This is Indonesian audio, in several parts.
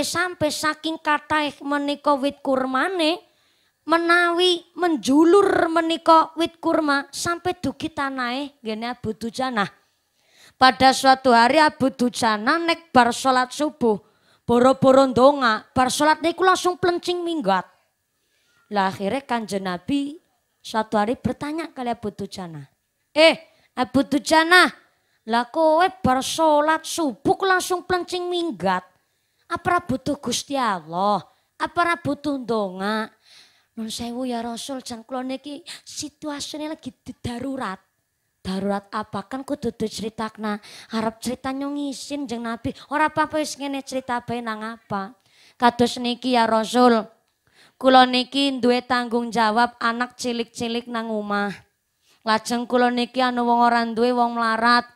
sampai saking kata menika wit kurmane menawi menjulur menika wit kurma sampai dugi tanahe gini Abu Dujana. Pada suatu hari Abu Dujana nek bar salat subuh, boro-boro ndonga, bar salat niku langsung plencing minggat. Lah akhirnya Kanjeng Nabi suatu hari bertanya kali Abu Dujana. "Eh, Abu Dujana, lah kowe bar salat subuh langsung plencing minggat?" Apa butuh Gusti Allah? Apa butuh ndonga? Nun sewu ya Rasul jan kula niki situasine lagi darurat. Darurat apa kan kudu diceritakna. Harap ceritanya ngisin jeng Nabi. Ora apa-apa wis ngene cerita bae nang apa. Kados niki ya Rasul. Kula niki duwe tanggung jawab anak cilik-cilik nang omah. Lajeng kula niki anu wong ora duwe wong melarat.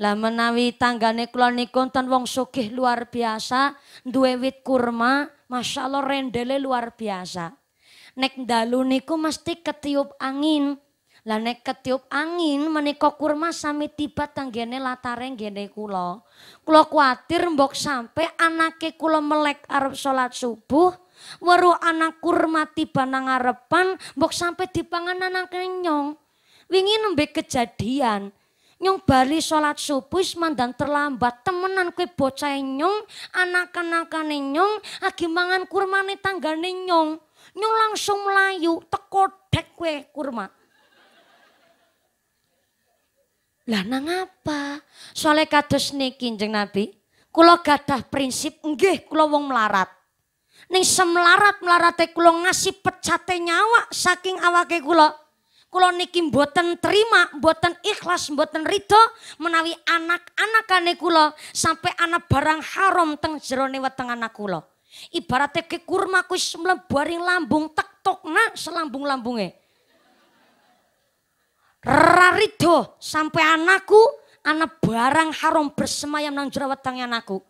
Lah menawi tanggane kula niku wonten wong sugih luar biasa, duwe wit kurma, Masya Allah rendele luar biasa. Nek dalu niku mesti ketiup angin. Lah nek ketiup angin menika kurma sami tiba tanggene latare ngene kula. Kula kuatir mbok sampe anake kula melek arep salat subuh, weru anak kurma tiba nang arepan mbok sampe dipangan anak kenyong Wingi nembe kejadian, nyong bali sholat subuh mandan terlambat temenan kue bocah nyong anak anak nyong lagi mangan kurmane tangga nyong nyong langsung melayu tekodek kue kurma lah nang apa soalnya kados niki jeng nabi kulo gadah prinsip nggih kulo wong melarat neng semelarat teh kulo ngasih pecate nyawa saking awake kulo. Kulo niki mboten terima, mboten ikhlas, mboten ridho menawi anak-anak kane kulo sampai anak barang haram teng jerone weteng anak kulo. Ibaratnya ke kurma kus buaring lambung tek tokna selambung-lambunge. Rarido sampai anakku anak barang haram bersemayam nang jerawat wetenge anakku.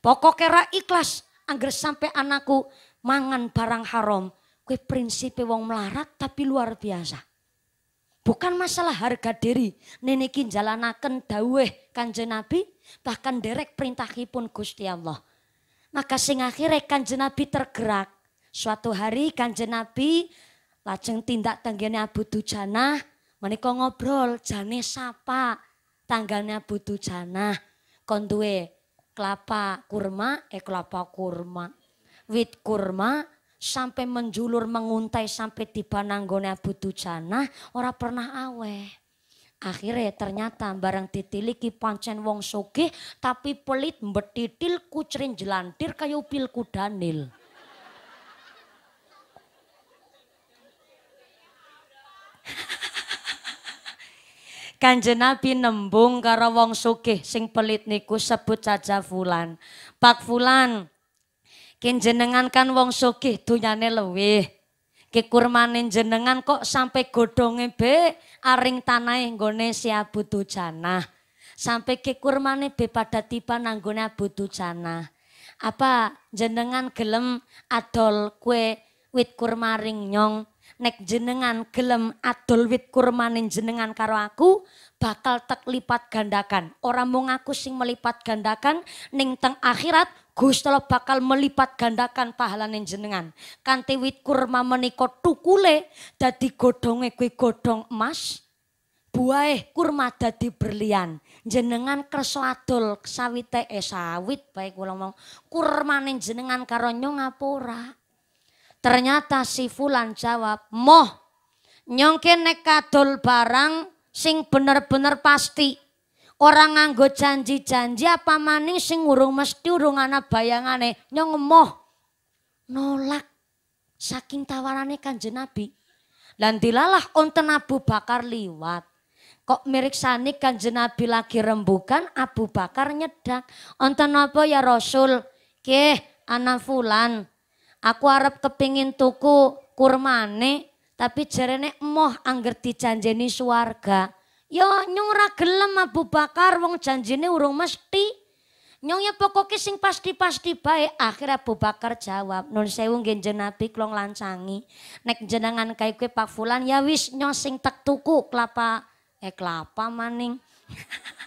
Pokoknya ra ikhlas angger sampai anakku mangan barang haram. Kue prinsipe wong melarat tapi luar biasa. Bukan masalah harga diri. nenekin jalanaken daweh kanjeng Nabi. Bahkan derek perintahipun Gusti Allah. Maka sing akhirnya kanjeng Nabi tergerak. Suatu hari kanjeng Nabi lajeng tindak tenggene Abu Dujanah. Menika ngobrol jane sapa tanggane Abu Dujanah. Konduwe kelapa kurma, eh kelapa kurma. Wit kurma, sampai menjulur menguntai sampai tiba nanggone Abu Dujana ora pernah aweh. Akhirnya ya ternyata barang ditiliki pancen wong Soge tapi pelit mbetitil kucrin jelantir kayu pil kudanil. Kanjeng Nabi nembung karo wong sugih sing pelit niku sebut saja Fulan. Pak Fulan, jenengan kan wong sugih dunyane luwih. kekurmane jenengan kok sampai godhonge be aring tanahe nggone si Abu Dujanah. Sampai kekurmane be pada tiba nanggone Abu Dujanah. Apa jenengan gelem adol kue wit kurma ring nyong nek jenengan gelem adol wit kurmanin jenengan karo aku bakal tek lipat gandakan. Orang mau ngaku sing melipat gandakan ning teng akhirat Gusti Allah bakal melipat gandakan pahalane jenengan. Kanti wit kurma menika tukule dadi godhonge kuwi godong emas, buahe kurma dadi berlian. Jenengan kersa adol sawite eh sawit baik kula ngomong. Kurma jenengan karo nyong ngapura. Ternyata si Fulan jawab, "Moh, nyongke nek kadol barang sing bener-bener pasti." Orang nganggo janji-janji apa maning sing urung mesti urung ana bayangane nyong emoh. Nolak saking tawarane Kanjeng Nabi. Lan dilalah onten Abu Bakar liwat. Kok miriksani Kanjeng Nabi lagi rembukan Abu Bakar nyedak. Onten apa ya Rasul? Keh, ana fulan. Aku arep kepingin tuku kurmane tapi jarene emoh angger dijanjeni suarga Yo, ya, nyong ra gelem Abu Bakar wong janjine urung mesti. nyong ya pokoke sing pasti-pasti baik. Akhirnya Abu Bakar jawab, nun sewu nggih Nabi klong lancangi. Nek jenengan kae kuwi Pak Fulan ya wis nyong sing tek tuku kelapa eh kelapa maning.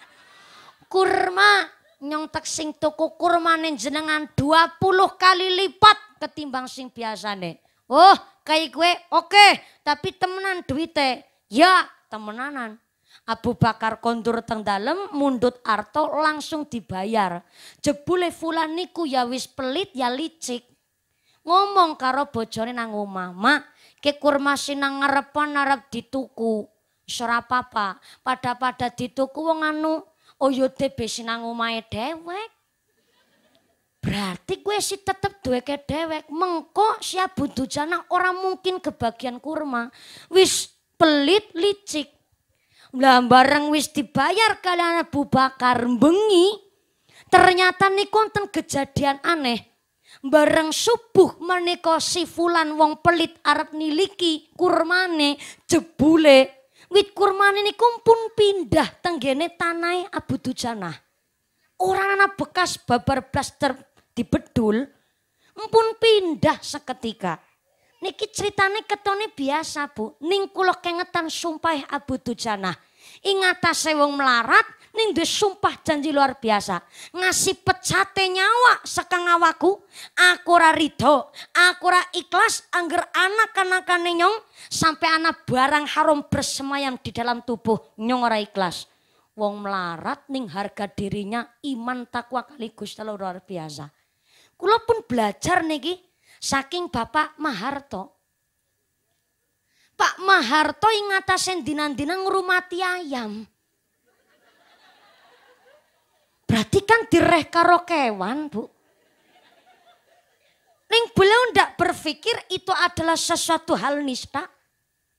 kurma nyong tek sing tuku kurma kurmane jenengan 20 kali lipat ketimbang sing biasane. Oh, kae kuwi oke, okay. tapi temenan duite. Ya, temenanan. Abu Bakar kondur teng dalem mundut arto langsung dibayar. Jebule fulan niku ya wis pelit ya licik. Ngomong karo bojone nang omah, "Mak, ke kurma sinang ngarepon arep dituku." Ora apa-apa, pada-pada dituku wong anu oyote oh, besi nang omahe dhewek. Berarti gue sih tetep duwe ke dewek Mengko siap butuh jana orang mungkin kebagian kurma. Wis pelit licik lah bareng wis dibayar kalian Abu Bakar bengi. Ternyata nih konten kejadian aneh. Bareng subuh menikosi si fulan wong pelit arab niliki kurmane jebule. Wit kurmane niku pun pindah tenggene tanai Abu Dujanah. Orang anak bekas babar blaster dibedul, empun pindah seketika. Niki ceritane ketone biasa bu. Ning kulo kengetan sumpah Abu tujana Ingatase wong melarat ning duwe sumpah janji luar biasa. Ngasih pecate nyawa sekang awaku, aku ora rido, aku ra ikhlas angger anak kanakan nyong sampai anak barang haram bersemayam di dalam tubuh nyong ora ikhlas. Wong melarat ning harga dirinya iman takwa kali Gusti luar biasa. kulo pun belajar niki saking Bapak Maharto. Pak Maharto yang ngatasin dinan-dinan ngurumati ayam. Berarti kan direh karo kewan, Bu. Ning beliau ndak berpikir itu adalah sesuatu hal nista.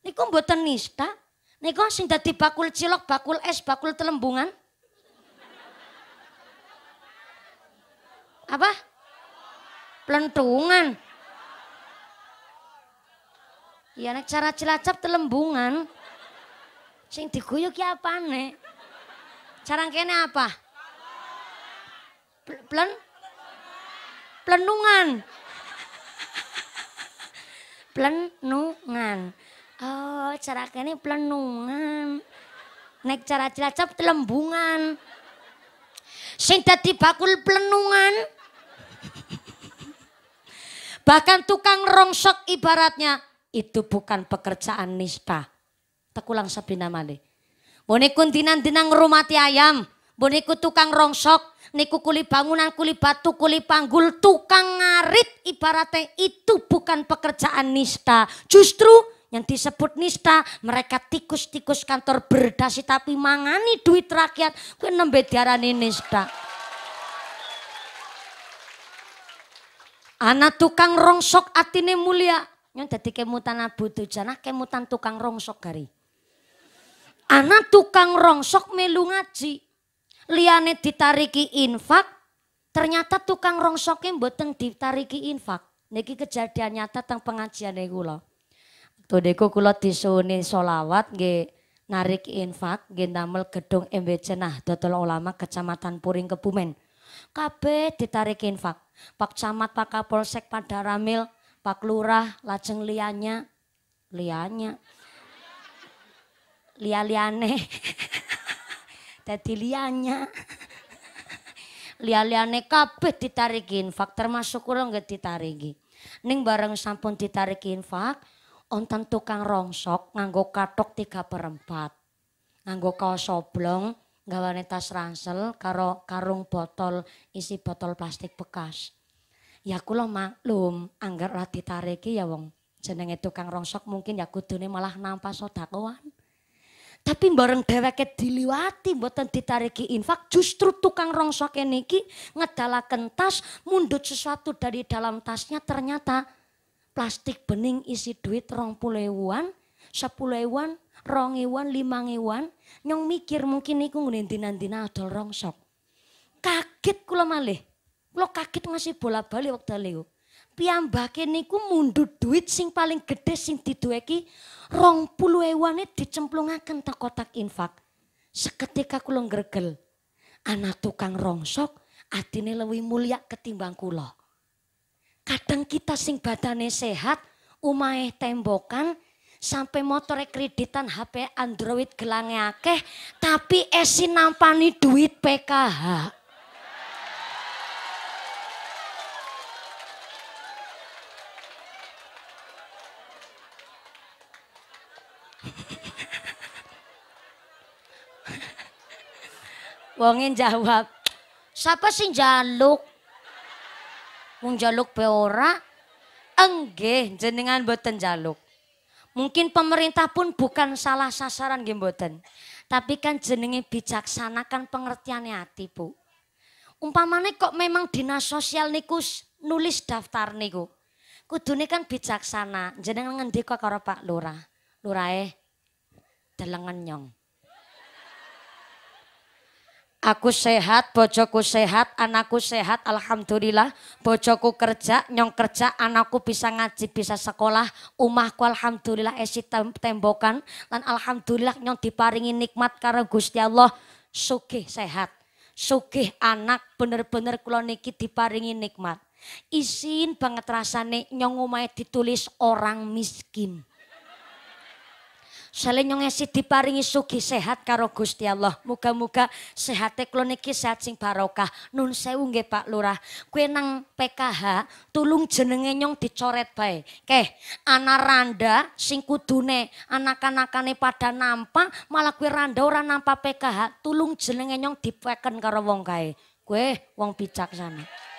Niku mboten nista. Niku sing dadi bakul cilok, bakul es, bakul telembungan. Apa? Pelentungan. Ya nek cara Cilacap telembungan. Sing diguyu ki apane? Cara kene apa? Plen plenungan. plenungan. Oh, cara kene plenungan. Nek cara Cilacap telembungan. Sing dadi bakul plenungan. Bahkan tukang rongsok ibaratnya itu bukan pekerjaan nista. Tekulang sabina male. Boniku dinan dinang rumati ayam. Boniku tukang rongsok. Niku kuli bangunan, kuli batu, kuli panggul. Tukang ngarit ibaratnya itu bukan pekerjaan nista. Justru yang disebut nista mereka tikus-tikus kantor berdasi tapi mangani duit rakyat kue nembe diarani nista anak tukang rongsok atine mulia yang dadi kemutan abu tujanah kemutan tukang rongsok gari. Anak tukang rongsok melu ngaji. Liane ditariki infak, ternyata tukang rongsoknya mboten ditariki infak. Niki kejadian nyata tentang pengajian niku gula. Tuh niku kula disuni solawat g narik infak nggih damel gedung MBC nah total Ulama Kecamatan Puring Kebumen. Kabeh ditarik infak. Pak Camat, Pak Kapolsek, pada ramil. Pak Lurah, lajeng lianya, lianya, lia-liane, jadi lianya, lia-liane kabeh ditarikin infak, termasuk kurang nggak ditariki. Ning bareng sampun ditarikin infak, onten tukang rongsok nganggo katok tiga perempat. Nganggo kaos oblong, gawane tas ransel karo karung botol isi botol plastik bekas. Ya aku lo maklum, anggar ora ditariki ya wong jenenge tukang rongsok mungkin ya kudune malah nampak sodakoan. Tapi bareng dereket diliwati buatan ditariki infak, justru tukang rongsok niki ngedalakan tas, mundut sesuatu dari dalam tasnya ternyata plastik bening isi duit rong puluhan, sepuluh ewan, rong ewan, limang ewan, nyong mikir mungkin niku dinan dina adol rongsok. Kaget kula malih. Kulo kaget ngasih bola balik waktu Leo. Piyambake niku mundu duit sing paling gede sing didueki rong puluh ewane dicemplungakan ke kotak infak. Seketika kulo ngergel, Anak tukang rongsok atine lewi mulia ketimbang kulo. Kadang kita sing badane sehat, umai tembokan, sampai motor kreditan HP Android gelangnya akeh tapi esi nampani duit PKH. Wong jawab, siapa sih jaluk?" Wong jaluk pe ora? Enggih, jenengan boten jaluk. Mungkin pemerintah pun bukan salah sasaran nggih mboten. Tapi kan jenenge bijaksana kan pengertiannya hati, Bu. Umpamane kok memang dinas sosial niku nulis daftar niku. Kudune kan bijaksana, jenengan ngendi kok karo Pak Lurah. eh, delengan nyong. Aku sehat, bojoku sehat, anakku sehat, alhamdulillah. Bojoku kerja, nyong kerja, anakku bisa ngaji, bisa sekolah. Umahku alhamdulillah esi tembokan. Dan alhamdulillah nyong diparingi nikmat karena Gusti Allah. Sugih sehat, sugih anak, bener-bener kula niki diparingi nikmat. Isin banget rasane nyong umay ditulis orang miskin. Salenyo ngesi diparingi suki sehat karo Gusti Allah. Muga-muga sehate klon sehat sing barokah. Nun sewu nggih Pak Lurah. kue nang PKH tulung jenenge nyong dicoret bae. Keh, ana randa sing kudune anak-anakane pada nampa malah kue randa ora nampa PKH tulung jenenge nyong dipeken karo wong kae. kue wong bijaksana.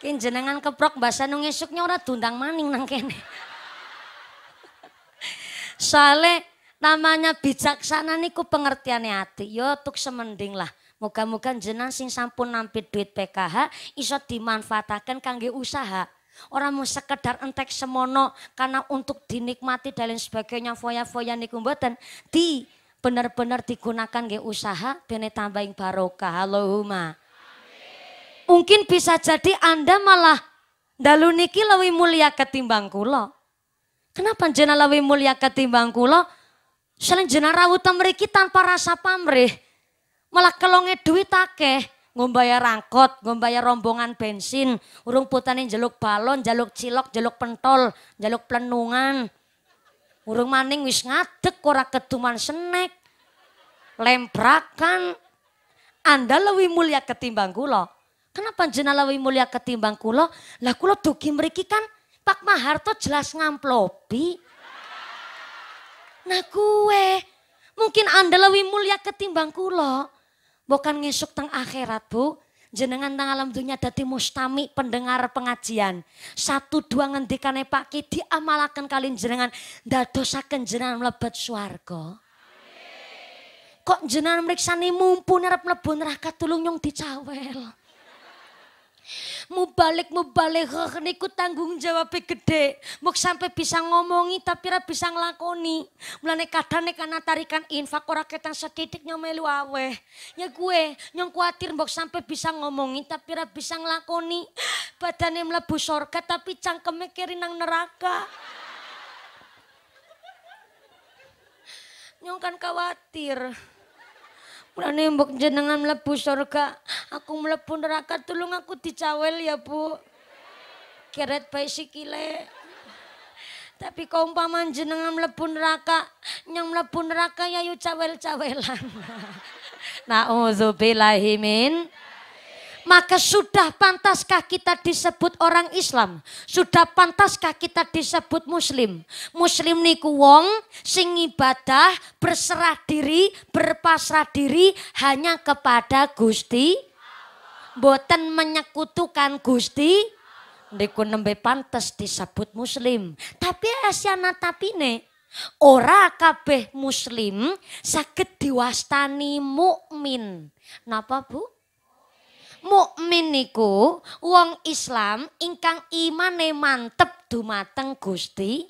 Kin jenengan keprok bahasa nung esuknya orang tundang maning nang kene. Soale namanya bijaksana niku pengertiannya hati. Yo tuk semending lah. Moga-moga jenengan sing sampun nampi duit PKH iso dimanfaatkan kangge usaha. Orang mau sekedar entek semono karena untuk dinikmati dan lain sebagainya foya-foya niku mboten di benar benar digunakan nggih usaha bene tambahin barokah. Halo Mungkin bisa jadi Anda malah dalu niki lawi mulia ketimbang kula. Kenapa jenah lawi mulia ketimbang kula? Selain jenah rawutan mereka tanpa rasa pamrih. Malah kelonge duit akeh ngombayar rangkot, ngombayar rombongan bensin, urung putanin jaluk balon, jaluk cilok, jaluk pentol, jaluk plenungan. Urung maning wis ngadek, kora ketuman senek. lemprakan, Anda lebih mulia ketimbang gula. Kenapa jenala lebih mulia ketimbang kulo? Lah kulo dugi meriki kan Pak Maharto jelas ngamplopi. Nah kue, mungkin anda lebih mulia ketimbang kulo. Bukan ngesuk teng akhirat bu, jenengan tang alam dunia dadi mustami pendengar pengajian. Satu dua ngendikane Pak Ki diamalakan kalian jenengan dadosaken jenengan melebat suargo. Kok jenengan mriksani mumpuni rep mlebu raka tulung nyong dicawel mubalik mubalik niku tanggung jawab gede. Muk sampai bisa ngomongi tapi ra bisa ngelakoni, Mulane kadang nek tarikan infak ora ketang setitik nyong aweh. Ya gue nyong kuatir muk sampai bisa ngomongi tapi ra bisa ngelakoni, Badane mlebu surga tapi cangkeme kiri nang neraka. Nyong kan khawatir. Mulane mbok jenengan mlebu surga, aku mlebu neraka, tulung aku dicawel ya, Bu. Keret bae sikile. Tapi kau umpama jenengan mlebu neraka, nyang mlebu neraka ya yuk cawel-cawelan. Nauzubillahi min. Maka sudah pantaskah kita disebut orang Islam? Sudah pantaskah kita disebut muslim? Muslim niku wong sing ibadah, berserah diri, berpasrah diri hanya kepada Gusti Boten menyekutukan Gusti niku nembe pantas disebut muslim. Tapi asyana tapi tapine ora kabeh muslim sakit diwastani mukmin. Napa Bu? mukmin niku wong Islam ingkang imane mantep dumateng Gusti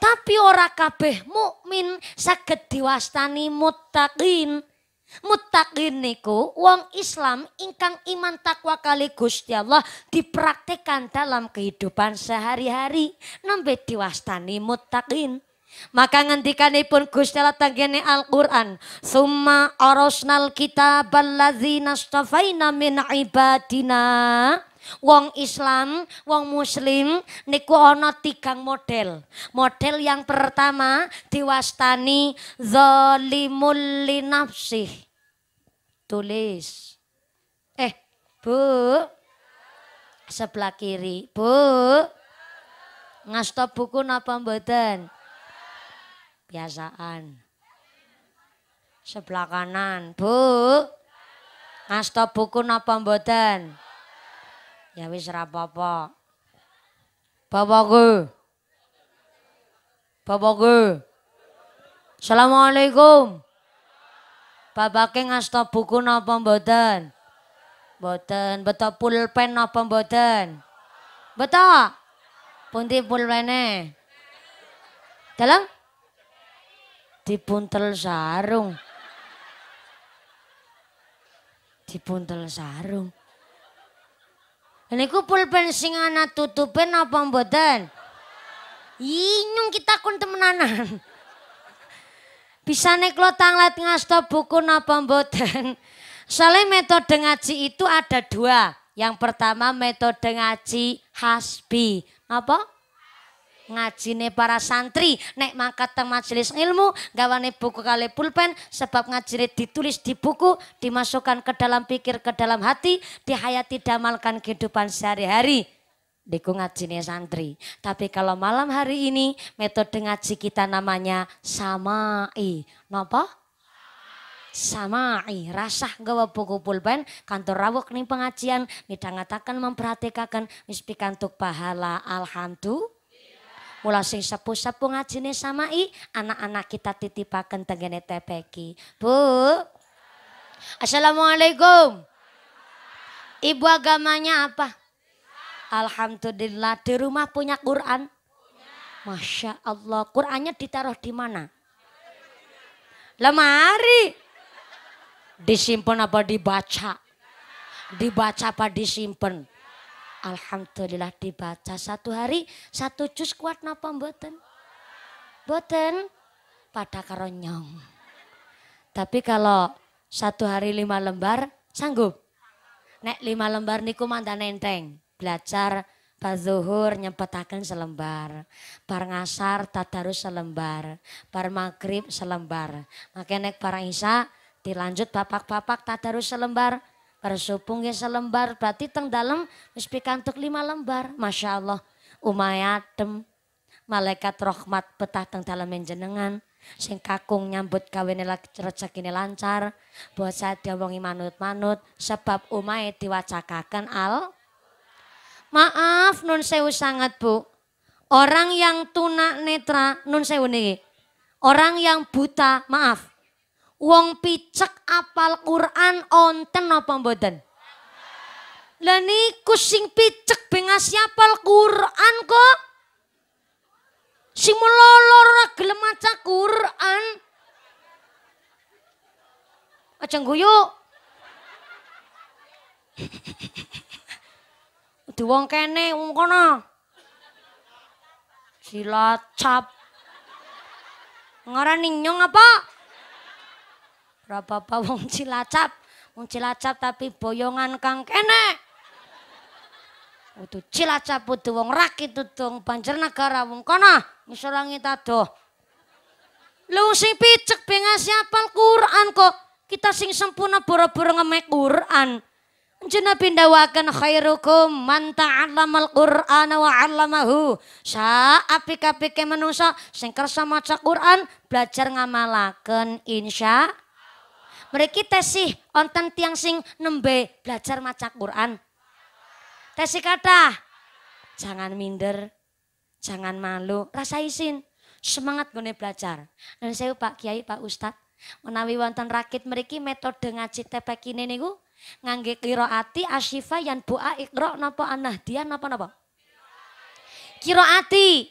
tapi ora kabeh mukmin saged diwastani muttaqin. Mutakin niku wong Islam ingkang iman takwa kali Gusti Allah dipraktikkan dalam kehidupan sehari-hari nembe diwastani mutakin. Maka pun Gusti Allah tanggene Al-Qur'an, "Summa arasnal kita ladzina astafaina min ibadina." Wong Islam, wong Muslim niku ana tigang model. Model yang pertama diwastani zalimul li nafsih. Tulis. Eh, Bu. Sebelah kiri, Bu. Ngasto buku napa mboten? kebiasaan. Sebelah kanan, Bu. Ngasta buku napa mboten? Ya wis ra apa-apa. Bapakku. Bapakku. Assalamualaikum. Bapake ngasta buku napa mboten? Mboten. Beto pulpen napa mboten? Beto. Pundi pulpene? Dalam? dipuntel sarung. Dipuntel sarung. Niku pulpen sing ana tutupen apa mboten? Inyung kita kun temenanan. Bisa lo tanglet ngasto buku napa mboten? Soalnya metode ngaji itu ada dua. Yang pertama metode ngaji hasbi. Apa? ngajine para santri nek mangkat teng majelis ilmu gawane buku kali pulpen sebab ngajine ditulis di buku dimasukkan ke dalam pikir ke dalam hati dihayati damalkan kehidupan sehari-hari Deku ngajine santri. Tapi kalau malam hari ini metode ngaji kita namanya samai. Napa? Samai. Rasah gawa buku pulpen kantor rawok nih pengajian. Mida ngatakan memperhatikan wis pahala. Alhamdulillah. Mula sing sepuh-sepuh ngajine samai, anak-anak kita titipaken tengene tepeki. Bu. Assalamualaikum. Ibu agamanya apa? Alhamdulillah di rumah punya Quran. Masya Allah, Qurannya ditaruh di mana? Lemari. Disimpan apa dibaca? Dibaca apa disimpan? Alhamdulillah dibaca satu hari satu jus kuat napa mboten? Mboten pada karonyong. Tapi kalau satu hari lima lembar sanggup. Nek lima lembar niku mandan enteng. Belajar pas zuhur nyempetaken selembar, par ngasar tadarus selembar, par maghrib selembar. Makanya nek para isya dilanjut bapak-bapak tadarus selembar, Barsupung ya selembar, berarti teng dalam wis pikantuk lima lembar. Masya Allah, umay adem. Malaikat rahmat betah teng dalam menjenengan, Sing kakung nyambut kawin rezekine lancar. buat saya diomongi manut-manut sebab umay diwacakakan al. Maaf nun sewu sangat bu. Orang yang tunak netra nun sewu nih Orang yang buta maaf Wong picek apal Quran onten apa mboten? Lah niku sing picek bengas apal Quran kok. Sing melolor ora gelem maca Quran. Aja guyu. Di wong kene wong kono. Silacap. Ngarani nyong apa? Rapapa wong Cilacap, wong Cilacap tapi boyongan kang kene. Kudu Cilacap kudu wong rakit kudu Banjarnegara wong kono ngisorangi tadoh. Lu sing picek bengas apal Quran kok. Kita sing sempurna pura-pura ngemek Quran. Nabi pindawakan khairukum man alamal Qur'an wa 'allamahu. Sa api-api ke manungsa sing kersa maca Qur'an belajar ngamalaken insya mriki tesih onten tiang sing nembe belajar maca Quran. Tesih kata, jangan minder, jangan malu, rasa isin, semangat gue belajar. Dan saya Pak Kiai, Pak Ustadz, menawi wonten rakit mriki metode ngaji tepekine niku ngangge kiroati asyifa yang bu'a ikro napa anah dia napa napa kiroati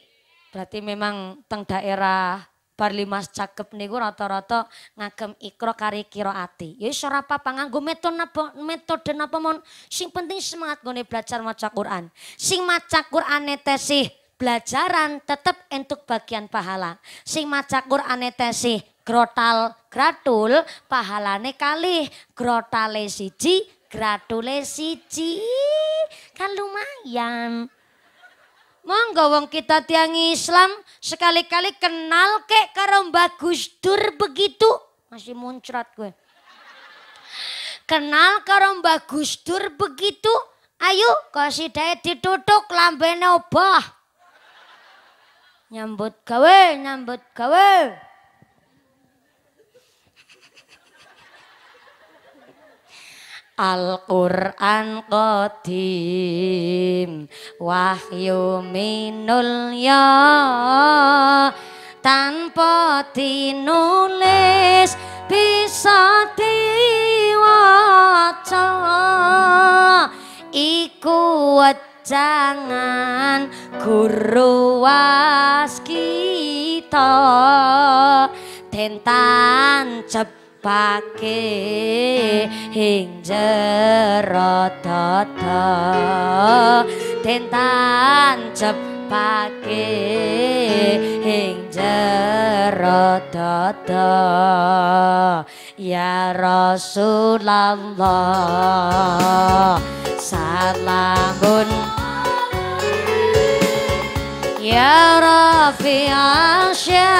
berarti memang teng daerah Barli Mas Cakep niku rata-rata ngagem ikro kari ati Ya iso apa-apa metode napa metode napa mon. Sing penting semangat gone belajar maca Quran. Sing maca Qurane tesih belajaran tetep entuk bagian pahala. Sing maca Qurane tesih grotal gratul pahalane kali grotale siji, gratule siji. Kan lumayan. Monggo wong kita tiang Islam sekali-kali kenal kek karo bagus Gus Dur begitu. Masih muncrat gue. Kenal karo bagus Gus Dur begitu. Ayo kasidae ditutuk lambene obah. Nyambut gawe, nyambut gawe. Al-Quran Qadim Wahyu minul ya Tanpa dinulis bisa diwaca Iku jangan guru waskita tentang pake ing jerototo tentan cep pake ing jerototo ya Rasulullah salamun ya Rafi Asya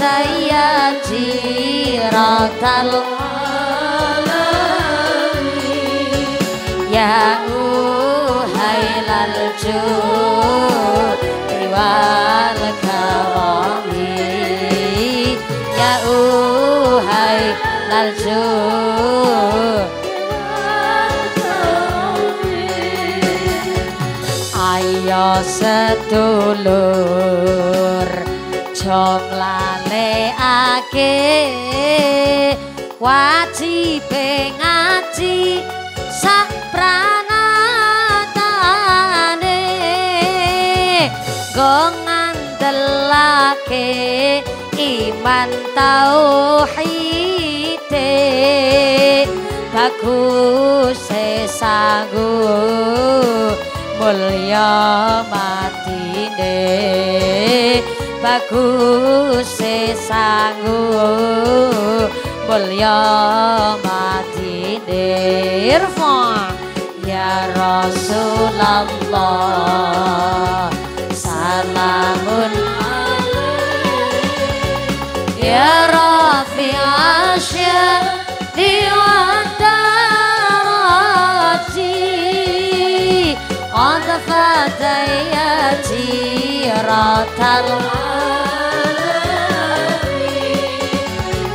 tayati rakal ya u hailal ju iwal kawangi ya u hailal ju ayo setulur jong lale ake wajib ngaji sak pranatane gongan telake iman tauhide bagus sesanggu mulia matine bagus sanggup mulya mati irfa ya Rasulullah قد فتيتي رات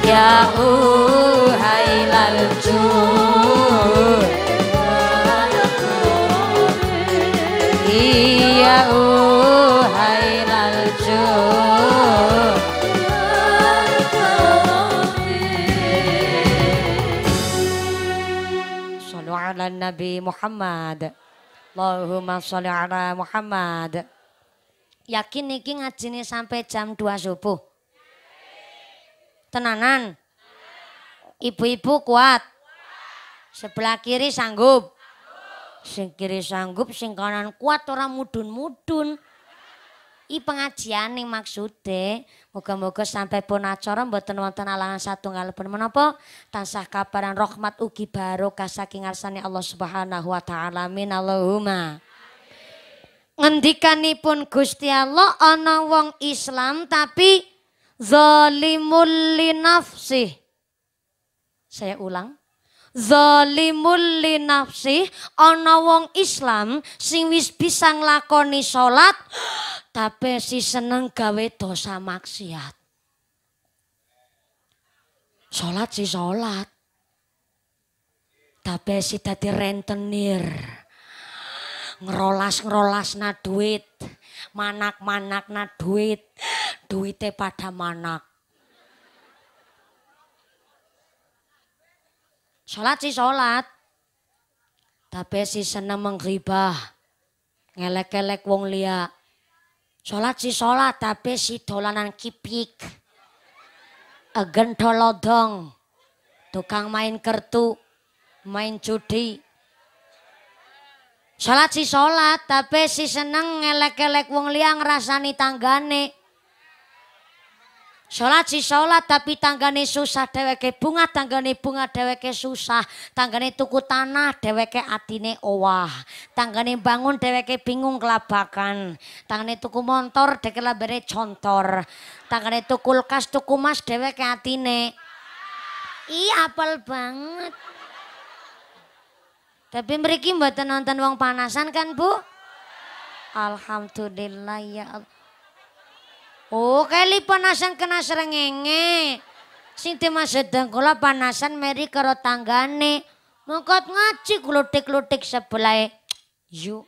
يا أهيل الجود يا أهيل الجود صلوا على النبي محمد Allahumma sholli ala Muhammad. Yakin niki ngajine sampai jam 2 subuh. Tenanan. Ibu-ibu kuat. Sebelah kiri sanggup. Sing kiri sanggup, sing kanan kuat orang mudun-mudun. I pengajian ning maksudnya. Moga-moga sampai pun acara mboten wonten alangan ngalepun menopo. tansah kaparan rahmat ugi baru kasaki ngarsani Allah Subhanahu wa taala. Amin Allahumma. Ngendikanipun Gusti Allah ana wong Islam tapi zalimul linafsih. Saya ulang zalimul li nafsi ana wong Islam sing wis bisa nglakoni salat tapi si seneng gawe dosa maksiat. Salat si salat. Tapi si tadi rentenir. Ngerolas-ngerolas na duit. Manak-manak na duit. duitnya pada manak. Sholat sih sholat. Tapi si seneng menghibah. Ngelek-ngelek wong lia. Sholat sih sholat tapi si dolanan kipik. agen dolodong. Tukang main kertu. Main judi. Sholat sih sholat tapi si seneng ngelek-ngelek wong lia ngerasani tanggane. Sholat si sholat tapi tanggane susah deweke bunga tanggane bunga deweke susah tanggane tuku tanah deweke atine owah tanggane bangun deweke bingung kelabakan tanggane tuku montor dheweke lambene contor tanggane tuku kulkas tuku mas deweke atine i apel banget tapi mereka buat nonton wong panasan kan Bu Alhamdulillah ya Allah Oh, kali panasan kena serengenge. Sing tema sedang kula panasan meri karo tanggane. Mengkot ngaji klutik-klutik sebelah yuk.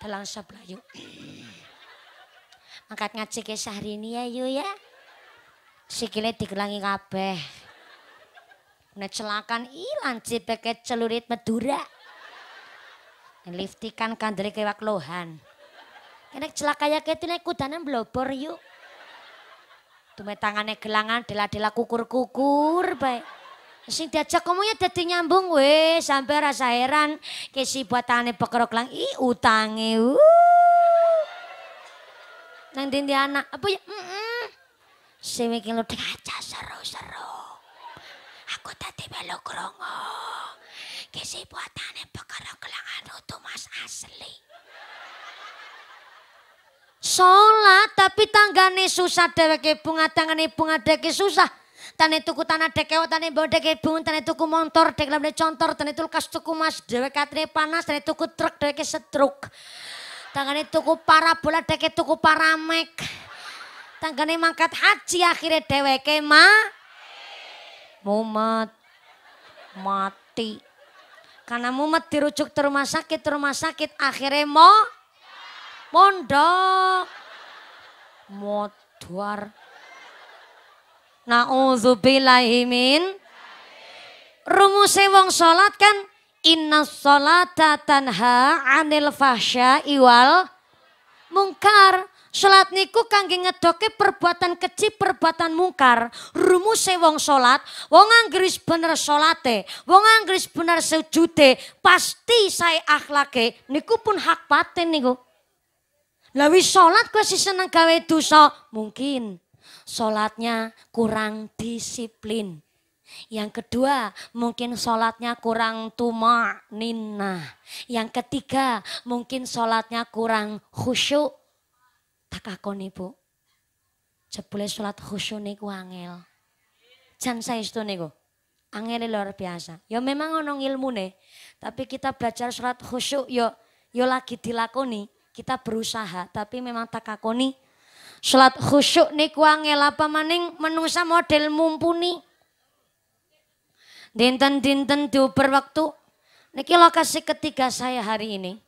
Telang sebelah yuk. Angkat ngaji ke ini ya yuk ya. Sikile digelangi kabeh. Nek celakan ilang cipeke celurit Madura. Liftikan kandri kewak lohan enek celaka ya naik kudanan blobor yuk. Tume tangane gelangan dela-dela kukur-kukur baik. Sing diajak ngomongnya jadi nyambung weh sampai rasa heran kesi tangannya pekerok lang i utangnya, Uh. Nang dindi anak, apa ya? Mm -mm. lu aja seru-seru. Aku tadi melu krungu. Kesi tangannya pekerok lang anu mas asli. Sholat tapi tanggane susah dheweke bunga tangane bunga dheweke susah. Tane tuku tanah dek kewa, tane bawa dek bungun, tane tuku motor, dek lambe contor, tane tulkas tuku mas, dewek katene panas, tane tuku truk, dewek setruk. Tangane tuku parabola, dek tuku paramek. Tanggane mangkat haji akhirnya deweke ma. Mumet. Mati. Karena mumet dirujuk ke rumah sakit, rumah sakit akhirnya mau mondok. Modwar. Na'udzubillahi min. Rumuse wong salat kan inna salata tanha anil fahsya iwal mungkar. Sholat niku kangge ngedoke perbuatan kecil, perbuatan mungkar. Rumuse wong sholat, wong anggris bener sholate, wong anggris bener sejute pasti saya akhlake niku pun hak paten niku. Lah wis salat kowe sih seneng gawe dosa, mungkin salatnya kurang disiplin. Yang kedua, mungkin sholatnya kurang tumak nina. Yang ketiga, mungkin sholatnya kurang khusyuk. Takakon ibu. Jebule sholat khusyuk niku angel. Jan saestu niku. Angel e luar biasa. Ya memang ilmu nih tapi kita belajar sholat khusyuk yo ya, yo ya lagi dilakoni. Kita berusaha tapi memang takakoni. Sholat khusyuk niku angel ya, apa maning menungsa model mumpuni. Dinten-dinten diuber waktu. Niki lokasi ketiga saya hari ini.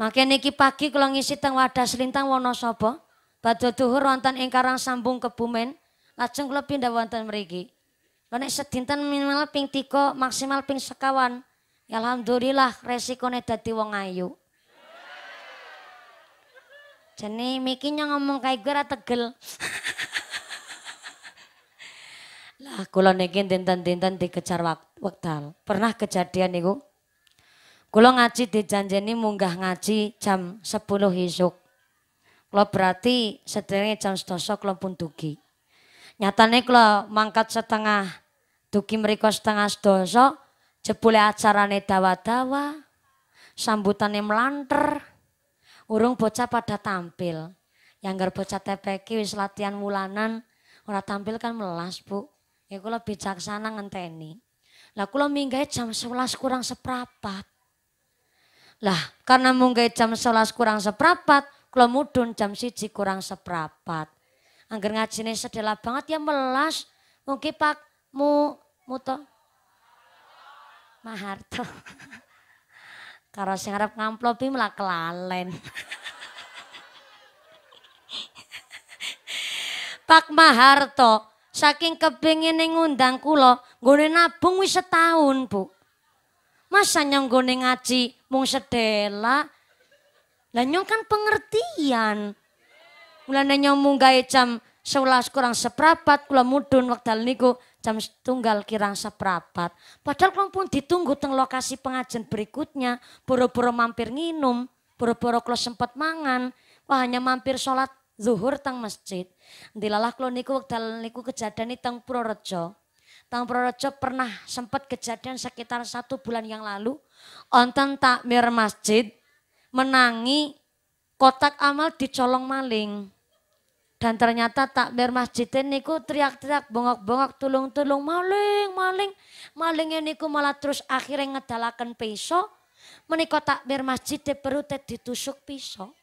Makanya niki pagi kalau ngisi teng wadah selintang Wonosobo. Batu duhur wonten ingkarang sambung Sambung Kebumen, lajeng kalau pindah wonten mriki. Lah sedinten minimal ping tiko, maksimal ping sekawan. Ya alhamdulillah resikone dadi wong ayu. Jadi mikinya ngomong kayak gue tegel. lah kula niki dinten-dinten dikejar wektal. Pernah kejadian niku. Kula ngaji dijanjeni munggah ngaji jam 10 isuk. Kula berarti sedherenge jam 12 kula pun dugi. Nyatane kula mangkat setengah dugi mriku setengah 12 jebule acarane dawa-dawa, sambutane melanter. Urung bocah pada tampil. Yang gak bocah TPK wis latihan mulanan ora tampil kan melas bu. Ya kula bijaksana ngenteni. Lah kula minggai jam 11 kurang seprapat. Lah karena minggai jam 11 kurang seprapat, kula mudun jam siji kurang seprapat. Angger ngajine sedela banget ya melas. Mungkin pak mu muto Maharto. Karo sing arep ngamplopi malah kelalen. Pak Maharto saking kepingin ngundang kulo, gue nabung wis setahun, Bu. Masa nyong nggone ngaji mung sedela. Lah nyong kan pengertian. Mulane nyong munggahe jam seulas kurang seprapat kula mudun waktu niku jam tunggal kirang seprapat. Padahal kalau pun ditunggu teng lokasi pengajian berikutnya, boro-boro mampir nginum, boro-boro kalau sempat mangan, wah hanya mampir sholat zuhur teng masjid. Dilalah kalau niku waktu niku kejadian ini teng Purworejo. Tang Prorejo pernah sempat kejadian sekitar satu bulan yang lalu. Onten takmir masjid menangi kotak amal dicolong maling. Dan ternyata masjid ini niku teriak-teriak bongok-bongok tulung-tulung maling maling. Malingnya niku malah terus akhirnya ngedalakan pisau. menikah takbir masjid perutnya ditusuk pisau.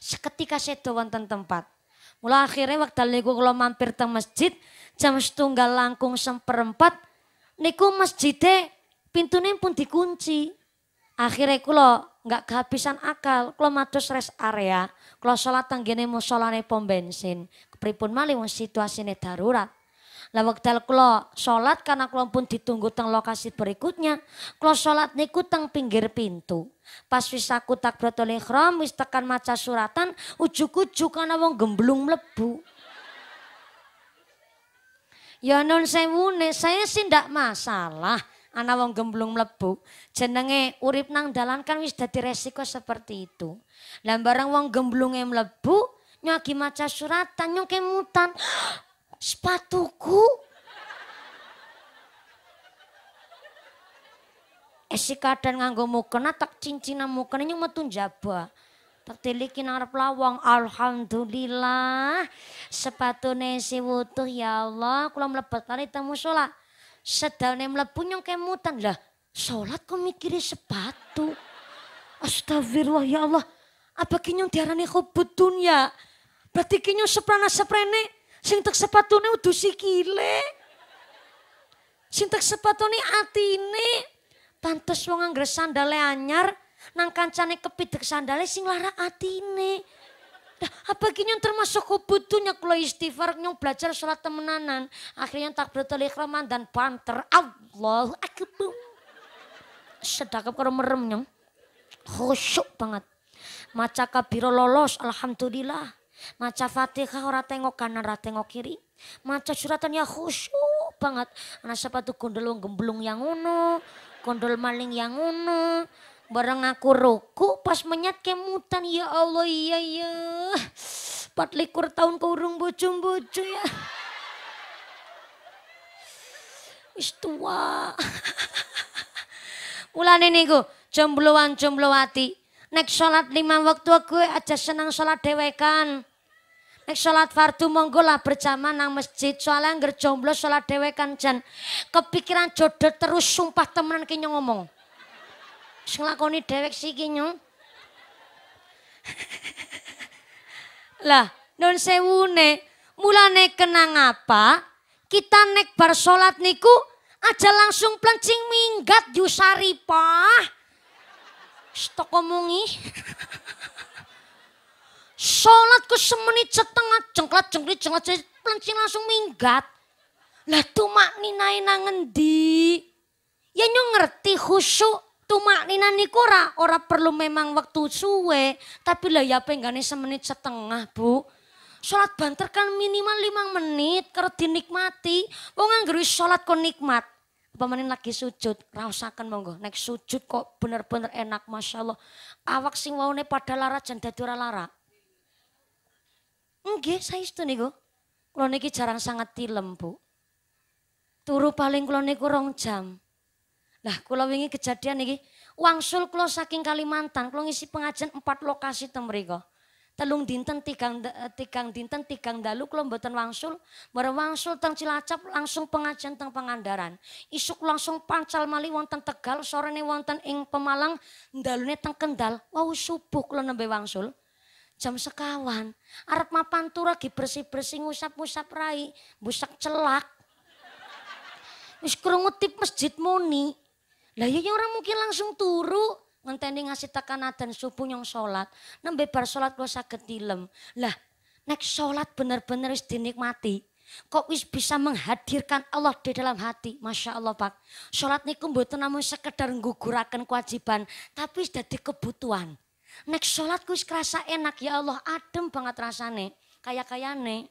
Seketika saya doang wonten tempat. mulai akhirnya waktu niku kalau mampir teng masjid jam setunggal langkung semperempat niku masjidnya pintunya pun dikunci. Akhirnya kalau nggak kehabisan akal. Kalau matos rest area, kalau sholat sholat musolane pom bensin, kepripun mali wong nih darurat. Lah waktu kalau sholat karena kalau pun ditunggu teng lokasi berikutnya. kalau sholat niku teng pinggir pintu. Pas wis aku takbiratul krom, wis tekan maca suratan ujuk ujuk karena wong gemblung mlebu. Ya saya wune, saya sih ndak masalah ana wong gemblung mlebu, jenenge urip nang dalan kan wis dadi resiko seperti itu. lan bareng wong gemblunge mlebu, nyagi maca suratan, nyong kemutan. Sepatuku. Esi eh, kadan nganggo mukena tak cincinan mukena nyung metu njaba. Tak tiliki arep lawang. Alhamdulillah. Sepatune si wutuh ya Allah. Kula mlebet kali temu sholat sedalne mlebu nyong kemutan lah salat kok mikiri sepatu astagfirullah ya Allah apa kinyong diarani khobut dunya berarti kinyong seprana seprene sing tek sepatune udu sikile sing tek sepatune atine pantes wong anggere sandale anyar nang kancane kepidek sandale sing larak atine apa yang termasuk kebutuhnya kalau istighfar nyong belajar sholat temenanan. Akhirnya tak takbiratul ikhraman dan panter. Allah akbar. Sedakap karo merem nyong. Khusyuk banget. Maca kabiro lolos alhamdulillah. Maca Fatihah ora tengok kanan ora tengok kiri. Maca suratannya khusyuk banget. siapa sepatu gondol gemblung yang uno, gondol maling yang uno. Bareng aku ruku pas menyat kemutan ya Allah iya ya. Empat likur tahun kurung bojo-bojo ya. Wis tua. ini ku jombloan jomblowati. Nek sholat lima waktu aku aja senang sholat dewekan. Nek sholat fardu monggo lah berjamaah nang masjid. Soalnya anggar jomblo sholat dewekan jan. Kepikiran jodoh terus sumpah temenan kinyong ngomong. Sing lakoni dhewek siki nyong. lah, nun sewune, mulane kenang apa? Kita nek bar salat niku aja langsung pelancing minggat pah. Stok omongi. Salat ku semenit setengah jengklat jengklit jengklat pelancing langsung minggat. Lah mak ninae nang ngendi? Ya nyong ngerti khusyuk Tumak nina niku ora, ora perlu memang waktu suwe, tapi lah ya penggane semenit setengah, Bu. Sholat banter kan minimal lima menit kalau dinikmati. mau nganggeri sholat kok nikmat. Bapak lagi sujud, rasakan monggo. naik sujud kok bener-bener enak, masya Allah. Awak sing waune pada lara janda dura lara. lara. saya istu niku. Kalau niki jarang sangat tilem, Bu. Turu paling kalau niku rong jam. Lah kula wingi kejadian iki wangsul kula saking Kalimantan, kula ngisi pengajian empat lokasi teng mriku. Telung dinten tigang eh, tigang dinten tigang dalu kula mboten wangsul, bareng wangsul teng Cilacap langsung pengajian teng Pangandaran. Isuk langsung pancal mali wonten Tegal, sorene wonten ing Pemalang, dalune teng Kendal. Wau subuh kula nembe wangsul. jam sekawan arep mapan turu lagi bersih-bersih ngusap-ngusap rai busak celak wis krungu tip masjid muni lah ya orang mungkin langsung turu ngenteni ngasih tekanan dan subuh nyong sholat. Nembe bar sholat lo sakit dilem. Lah nek sholat bener-bener is dinikmati. Kok wis bisa menghadirkan Allah di dalam hati. Masya Allah Pak. Sholat niku mboten namun sekedar nggugurakan kewajiban. Tapi sudah di kebutuhan. Nek sholat wis kerasa enak ya Allah. Adem banget rasane. Kayak-kayane.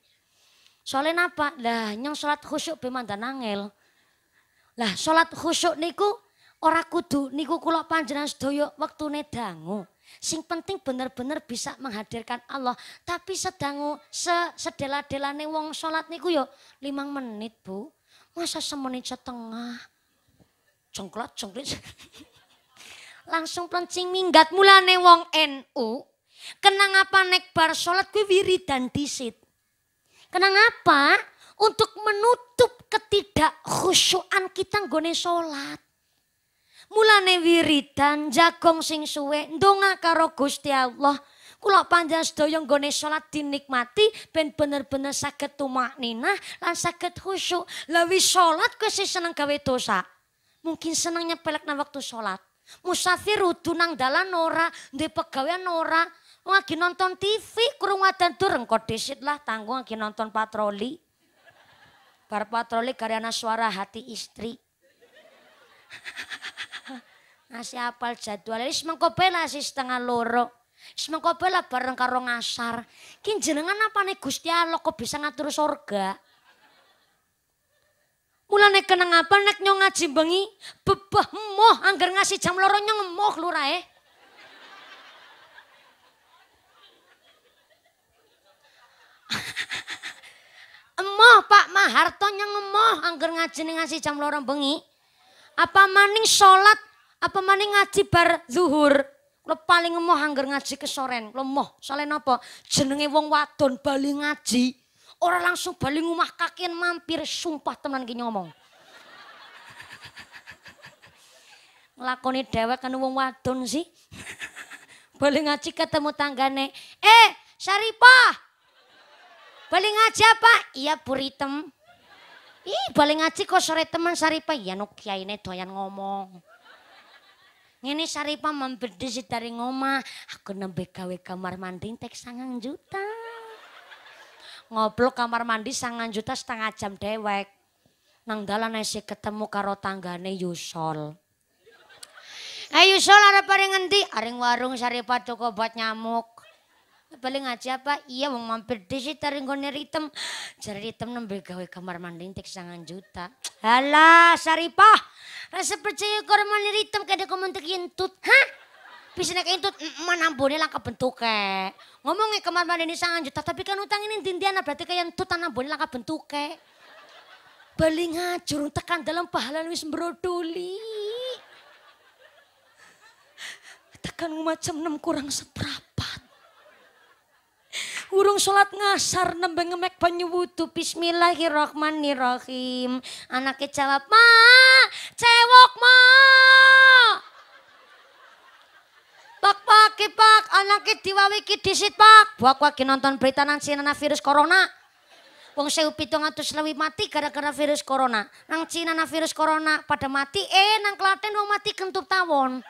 Soalnya apa? Lah nyong sholat khusyuk bemandan angel. Lah sholat khusyuk niku Ora kudu niku kula panjenengan sedaya wektune dangu. Sing penting bener-bener bisa menghadirkan Allah. Tapi sedangu se sedela-delane wong salat niku yo ya limang menit, Bu. Masa semenit setengah? Jengklat jengklit. Langsung pelancing minggat mulane wong NU. Kenang apa nek bar salat kuwi dan disit. Kenang apa? Untuk menutup ketidakkhusyuan kita nggone salat. Mulane wiridan jagong sing suwe ndonga karo Gusti Allah. Kula panjang sedaya nggone salat dinikmati ben bener-bener saged tumakninah lan saged khusyuk. Lah wis salat kowe seneng gawe dosa. Mungkin senangnya nyepelek nang waktu salat. Musafir udu nang dalan ora, duwe pegawean ora. Lagi nonton TV, kurung adan dureng kok desit lah tanggung lagi nonton patroli. Bar patroli karyana suara hati istri. Ngasih apal jadwal. Wis mengko sih setengah loro. semangko mengko bareng karo ngasar. kini jenengan nih Gusti Allah kok bisa ngatur surga? Mulane kenang apa nek nyong ngaji bengi bebeh moh angger ngasih jam loro nyong lura eh. lurae. emoh Pak Maharto nyong emoh angger ngaji ngasih jam loro bengi. Apa maning sholat apa mana ngaji bar zuhur. lo paling mau hangger ngaji ke kesoren, lo mau soalnya apa? Jenenge wong wadon bali ngaji, orang langsung bali ngumah kakian mampir sumpah teman gini ngomong. Ngelakoni dewek kan wong wadon sih. bali ngaji ketemu tanggane, eh Syaripah, bali ngaji apa? Iya puritem, Ih, balik ngaji kok sore teman Syaripah, iya nukia ini doyan ngomong. Ini Saripa membedesi dari ngomah. Aku nembe gawe kamar mandi tek sangang juta. Ngoblok kamar mandi sangang juta setengah jam dewek. Nang dalan esih ketemu karo tanggane Yusol. Eh Yusol apa paring ngendi? Aring warung Saripa toko buat nyamuk paling aja apa iya mau mampir dhisik taringgone ritem cari ritem nembe gawe kamar mandi entek sangan juta halah saripah rasa percaya kamar ritem kada kau mentek intut hah bisa nek intut manambone mm, mm, lang kebentuk ke ngomong kamar mandi ini sangan juta tapi kan utang ini dindiana berarti kaya entut tanambone langkah kebentuk ke aja ngajur tekan dalam pahala wis mbrodoli tekan macam enam kurang seberapa urung sholat ngasar nembeng ngemek banyu bismillahirrahmanirrahim anaknya jawab ma cewok ma Pak pak pak anaknya diwawiki disit pak buak wagi nonton berita nang sinana virus corona Wong sewu pitung atus lewi mati gara-gara virus corona. Nang Cina na virus corona pada mati, eh nang Klaten wong mati kentut tawon.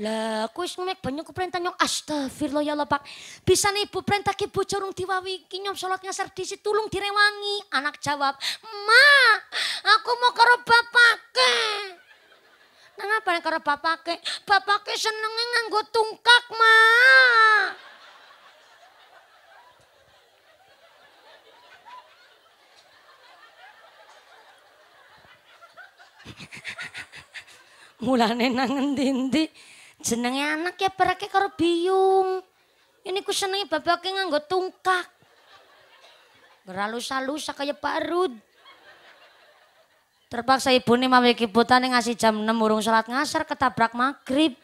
Lah aku wis nek banyak ku perintah nyong astagfirullah ya Allah Pak. Bisa nih ibu perintah ki bojo jorung diwawi ki nyong ngasar disi tulung direwangi. Anak jawab, "Ma, aku mau karo bapake." Nang apa nek karo bapake? Bapake senengnya nganggo tungkak, Ma. Mulane nang endi Jenenge anak ya berake karo biung. Ini ku senenge babake nganggo tungkak. Ngeralusa-lusa kaya parut Terpaksa ibu ibune mawe kibutane ngasih jam 6 urung salat ngasar ketabrak maghrib.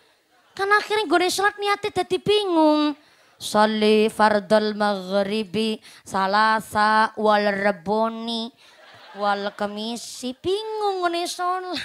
Kan akhirnya gue salat niatnya jadi bingung. Sholli fardol maghribi salasa wal reboni wal kemisi bingung ngene salat.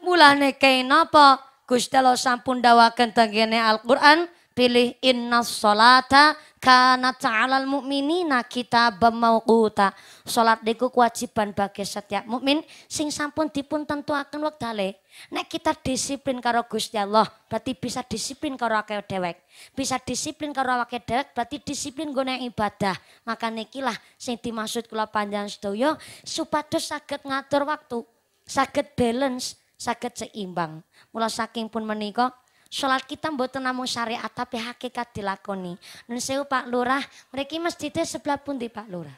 Mulane kayak apa? Gusti Allah sampun dawaken tenggene Al-Qur'an pilih inna sholata karena ta'alal mu'minina kita bemauquta. Salat niku kewajiban bagi setiap mukmin sing sampun dipun akan waktale Nek kita disiplin karo Gusti Allah, berarti bisa disiplin karo wakil dewek Bisa disiplin karo wakil dewek berarti disiplin gone ibadah. Maka nikilah sing dimaksud kula panjang sedaya supados sakit ngatur waktu, sakit balance sakit seimbang. Mula saking pun menikah Sholat kita mboten namung syariat tapi hakikat dilakoni. Nun sewu Pak Lurah, mereka masjidnya sebelah pun di Pak Lurah?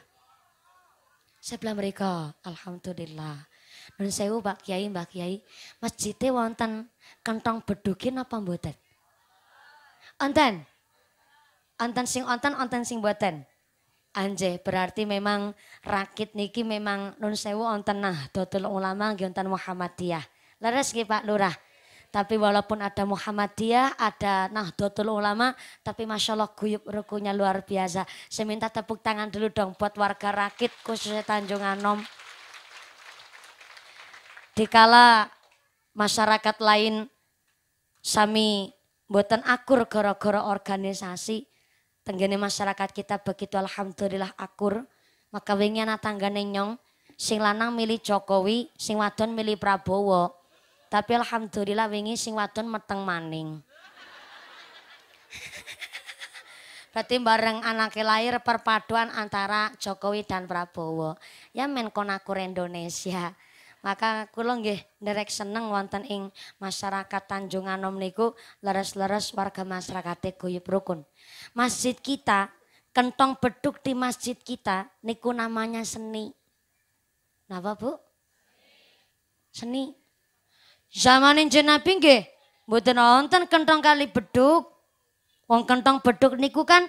Sebelah mereka, alhamdulillah. Nun sewu Pak Kiai, Mbak Kiai, masjidnya wonten kentong bedukin apa mboten? anten anten sing onten, onten sing mboten. Anje, berarti memang rakit niki memang nun sewu onten nah, dotul ulama gionten Muhammadiyah. Leres nggih Pak Lurah. Tapi walaupun ada Muhammadiyah, ada Nahdlatul Ulama, tapi Masya Allah guyup rukunya luar biasa. Saya minta tepuk tangan dulu dong buat warga rakit khususnya Tanjung Anom. Dikala masyarakat lain sami buatan akur gara-gara organisasi, tenggene masyarakat kita begitu alhamdulillah akur, maka wingi anak tanggane nyong, sing lanang milih Jokowi, sing wadon milih Prabowo. Tapi alhamdulillah wingi sing wadon meteng maning. Berarti bareng anak lahir perpaduan antara Jokowi dan Prabowo. Ya men aku Indonesia. Maka kula nggih nderek seneng wonten ing masyarakat Tanjung Anom niku leres-leres warga masyarakat guyub rukun. Masjid kita, kentong beduk di masjid kita niku namanya seni. Napa Bu? Seni. Zamanin jenabi nggih mboten wonten kenthong kali beduk. Wong kenthong beduk niku kan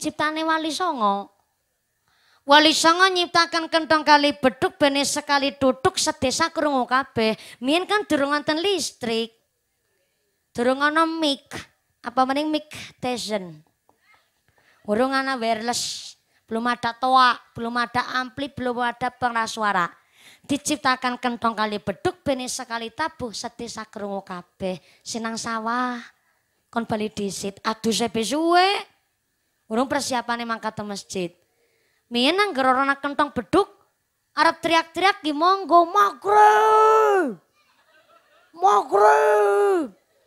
ciptane Wali Songo. Wali Songo nyiptakan kentong kali beduk bene sekali duduk sedesa krungu kabeh. Mien kan durung wonten listrik. Durung ana mic. Apa mending mic tesen, Urung ana wireless. Belum ada toa, belum ada ampli, belum ada pengeras suara diciptakan kentong kali beduk bene sekali tabuh seti sakrungu kabeh sinang sawah kon bali disit aduh sepe suwe urung persiapan emang kata masjid minang gerorona kentong beduk arab teriak-teriak di monggo magre magre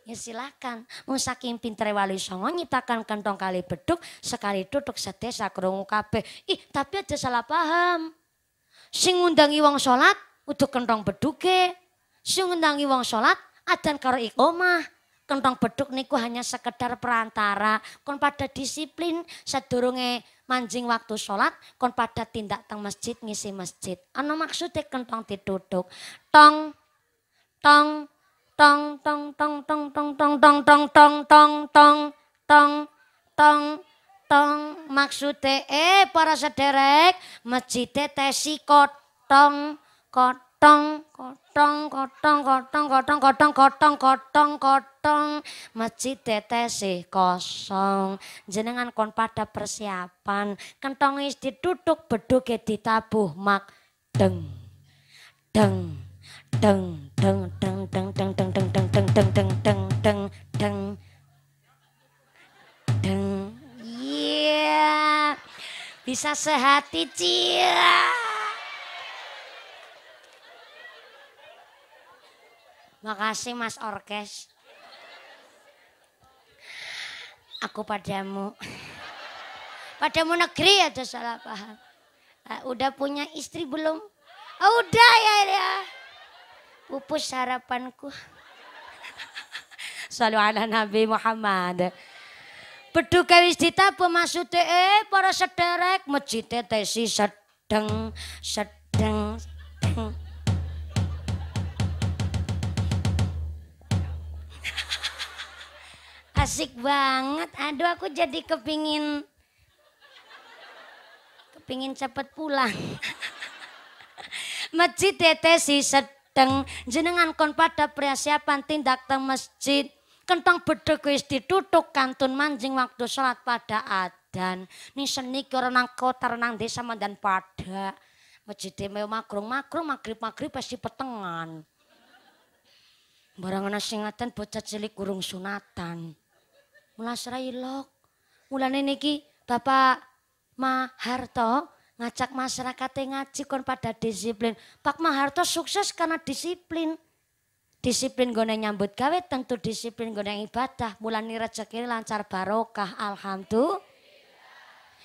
ya silakan musakim saking pintere wali songo nyitakan kentong kali beduk sekali duduk seti sakrungu kabeh ih tapi aja salah paham Sing ngundangi wong untuk udah kentong beduke. Sing ngundangi wong sholat adan karo ikomah. Kentong beduk niku hanya sekedar perantara. Kon pada disiplin sedurunge manjing waktu sholat kon pada tindak teng masjid ngisi masjid. Ano maksudnya kentong diduduk. Tong, tong, tong, tong, tong, tong, tong, tong, tong, tong, tong, tong, tong, tong, tong, kotong maksude eh para sederek masjid tesi kotong kotong kotong kotong kotong kotong kotong kotong kotong kotong masjid tetesi kosong jenengan kon pada persiapan kentong is ditutuk di ditabuh mak deng deng deng deng deng deng deng deng deng deng deng deng deng deng Bisa sehati cia. Makasih Mas Orkes. Aku padamu. Padamu negeri aja salah paham. Ah, udah punya istri belum? Oh, udah ya ya. Pupus harapanku. Salam ala Nabi Muhammad. Beduka wis ditabuh maksude e eh, para sederek mejite tesi sedeng sedeng sedeng. Asik banget. Aduh aku jadi kepingin kepingin cepet pulang. masjid tetesi sedeng jenengan kon pada persiapan tindak teng masjid Kentang bedek wis ditutuk kantun manjing waktu salat pada adan. Ni seni kira nang kota nang desa mandan pada. Masjid mau makrung makrung magrib magrib pasti petengan. Barang ana singatan bocah cilik kurung sunatan. mulai serai log Mulane niki Bapak Maharto ngajak masyarakat ngaji kon pada disiplin. Pak Maharto sukses karena disiplin disiplin gue nyambut gawe tentu disiplin gue ibadah mulani rezeki lancar barokah alhamdulillah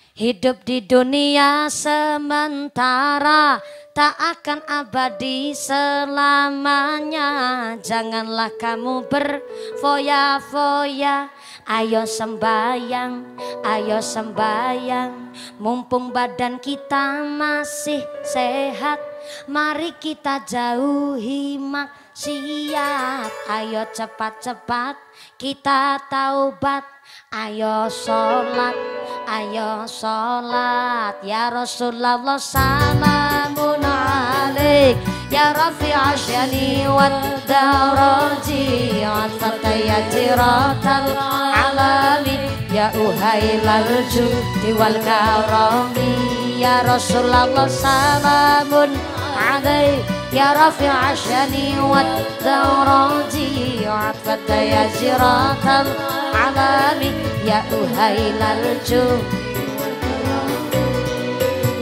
Hidup di dunia sementara tak akan abadi selamanya. Janganlah kamu berfoya-foya. Ayo sembayang, ayo sembayang. Mumpung badan kita masih sehat, mari kita jauhi mak Siap, Ayo cepat-cepat kita taubat Ayo sholat, ayo sholat Ya Rasulullah salamun alaik Ya Rafi asyani wa daraji Asata ya jiratal alamin Ya uhailal judi wal karami Ya Rasulullah salamun alaik Ya رافع عشاني والدوراتي عفت يا جراح العلامي يا أهيل الجو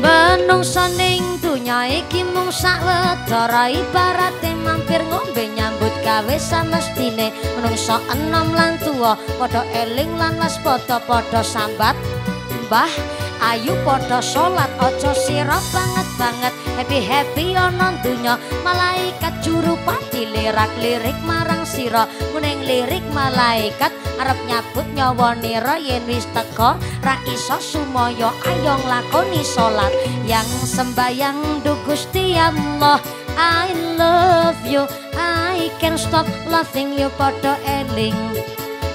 Menung sening dunya iki mung sak wetara ibarate mampir ngombe nyambut gawe samestine menungso enom lan tuwa padha eling lan waspada padha sambat mbah ayu padha salat aja sira banget banget happy happy ana dunya malaikat juru pati lirak lirik marang sira muning lirik malaikat arep nyabut nyawa nira yen wis teko ra iso sumaya ayo lakoni salat yang sembayang du Gusti Allah I love you I can't stop loving you padha eling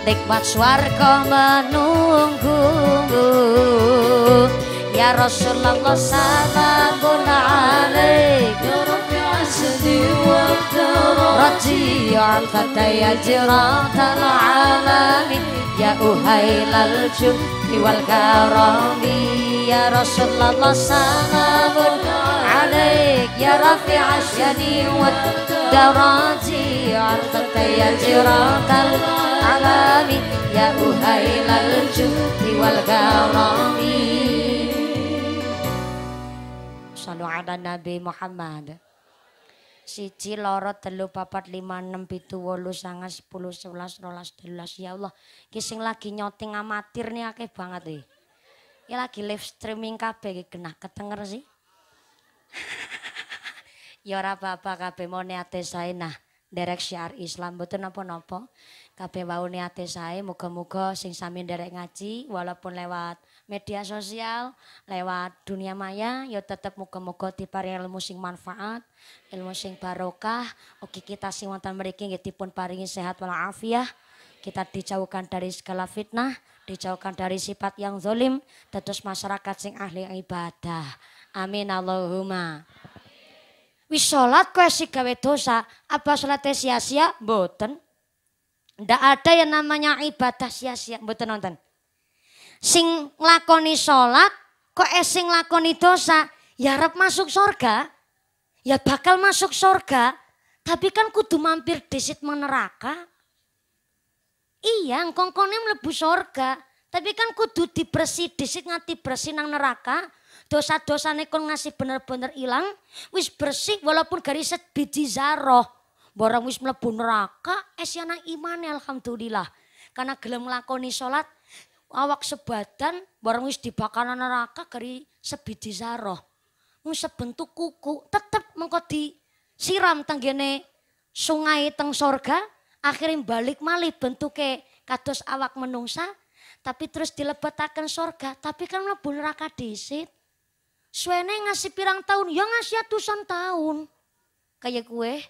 nikmat swarga menunggumu ya Rasulullah salamun alaik رجيع فتى جراة العالم يا أهيل الجود والكرم يا رسول الله سلام عليك يا رفيع الشني والدراجي عرفت يا جراة العالم Alami ya العالمين يا di الجود والكرم Salu ala Nabi Muhammad. siji lorot telu papat lima enam pitu wolu sangat sepuluh sebelas rolas telulas ya Allah kising lagi nyoting amatir nih akeh banget nih ya lagi live streaming kape kena ketenger sih ya ora apa-apa kabeh mone nah derek syiar Islam betul napa-napa kabeh wau niate sae muga-muga sing samin nderek ngaji walaupun lewat media sosial, lewat dunia maya ya tetep muga-muga diparingi ilmu sing manfaat, ilmu sing barokah. Oke kita sing wonten mriki nggih dipun paringi sehat walafiat. Kita dijauhkan dari segala fitnah, dijauhkan dari sifat yang zolim, terus masyarakat sing ahli ibadah. Amin Allahumma. Wis sholat kowe si gawe dosa, apa sholatnya sia-sia? boten. Ndak ada yang namanya ibadah sia-sia, mboten nonton. Sing lakoni salat kok eh sing nglakoni dosa, ya rep masuk surga. Ya bakal masuk surga, tapi kan kudu mampir disit meneraka. Iya, kongkongnya mlebu surga, tapi kan kudu dibersih disit ngati bersih nang neraka. dosa dosa kon ngasih bener-bener ilang, wis bersih walaupun garis biji zaroh. Barang wis mlebu neraka, es ya nang imane alhamdulillah. Karena gelem lakoni salat awak sebadan barang wis dibakar neraka kari sebiji zaroh. Mung sebentuk kuku tetep mengko siram tenggene sungai teng sorga akhirnya balik malih ke kados awak menungsa tapi terus dilebetakan sorga tapi kan mlebu neraka disit suwene ngasih pirang tahun ya ngasih atusan tahun kayak gue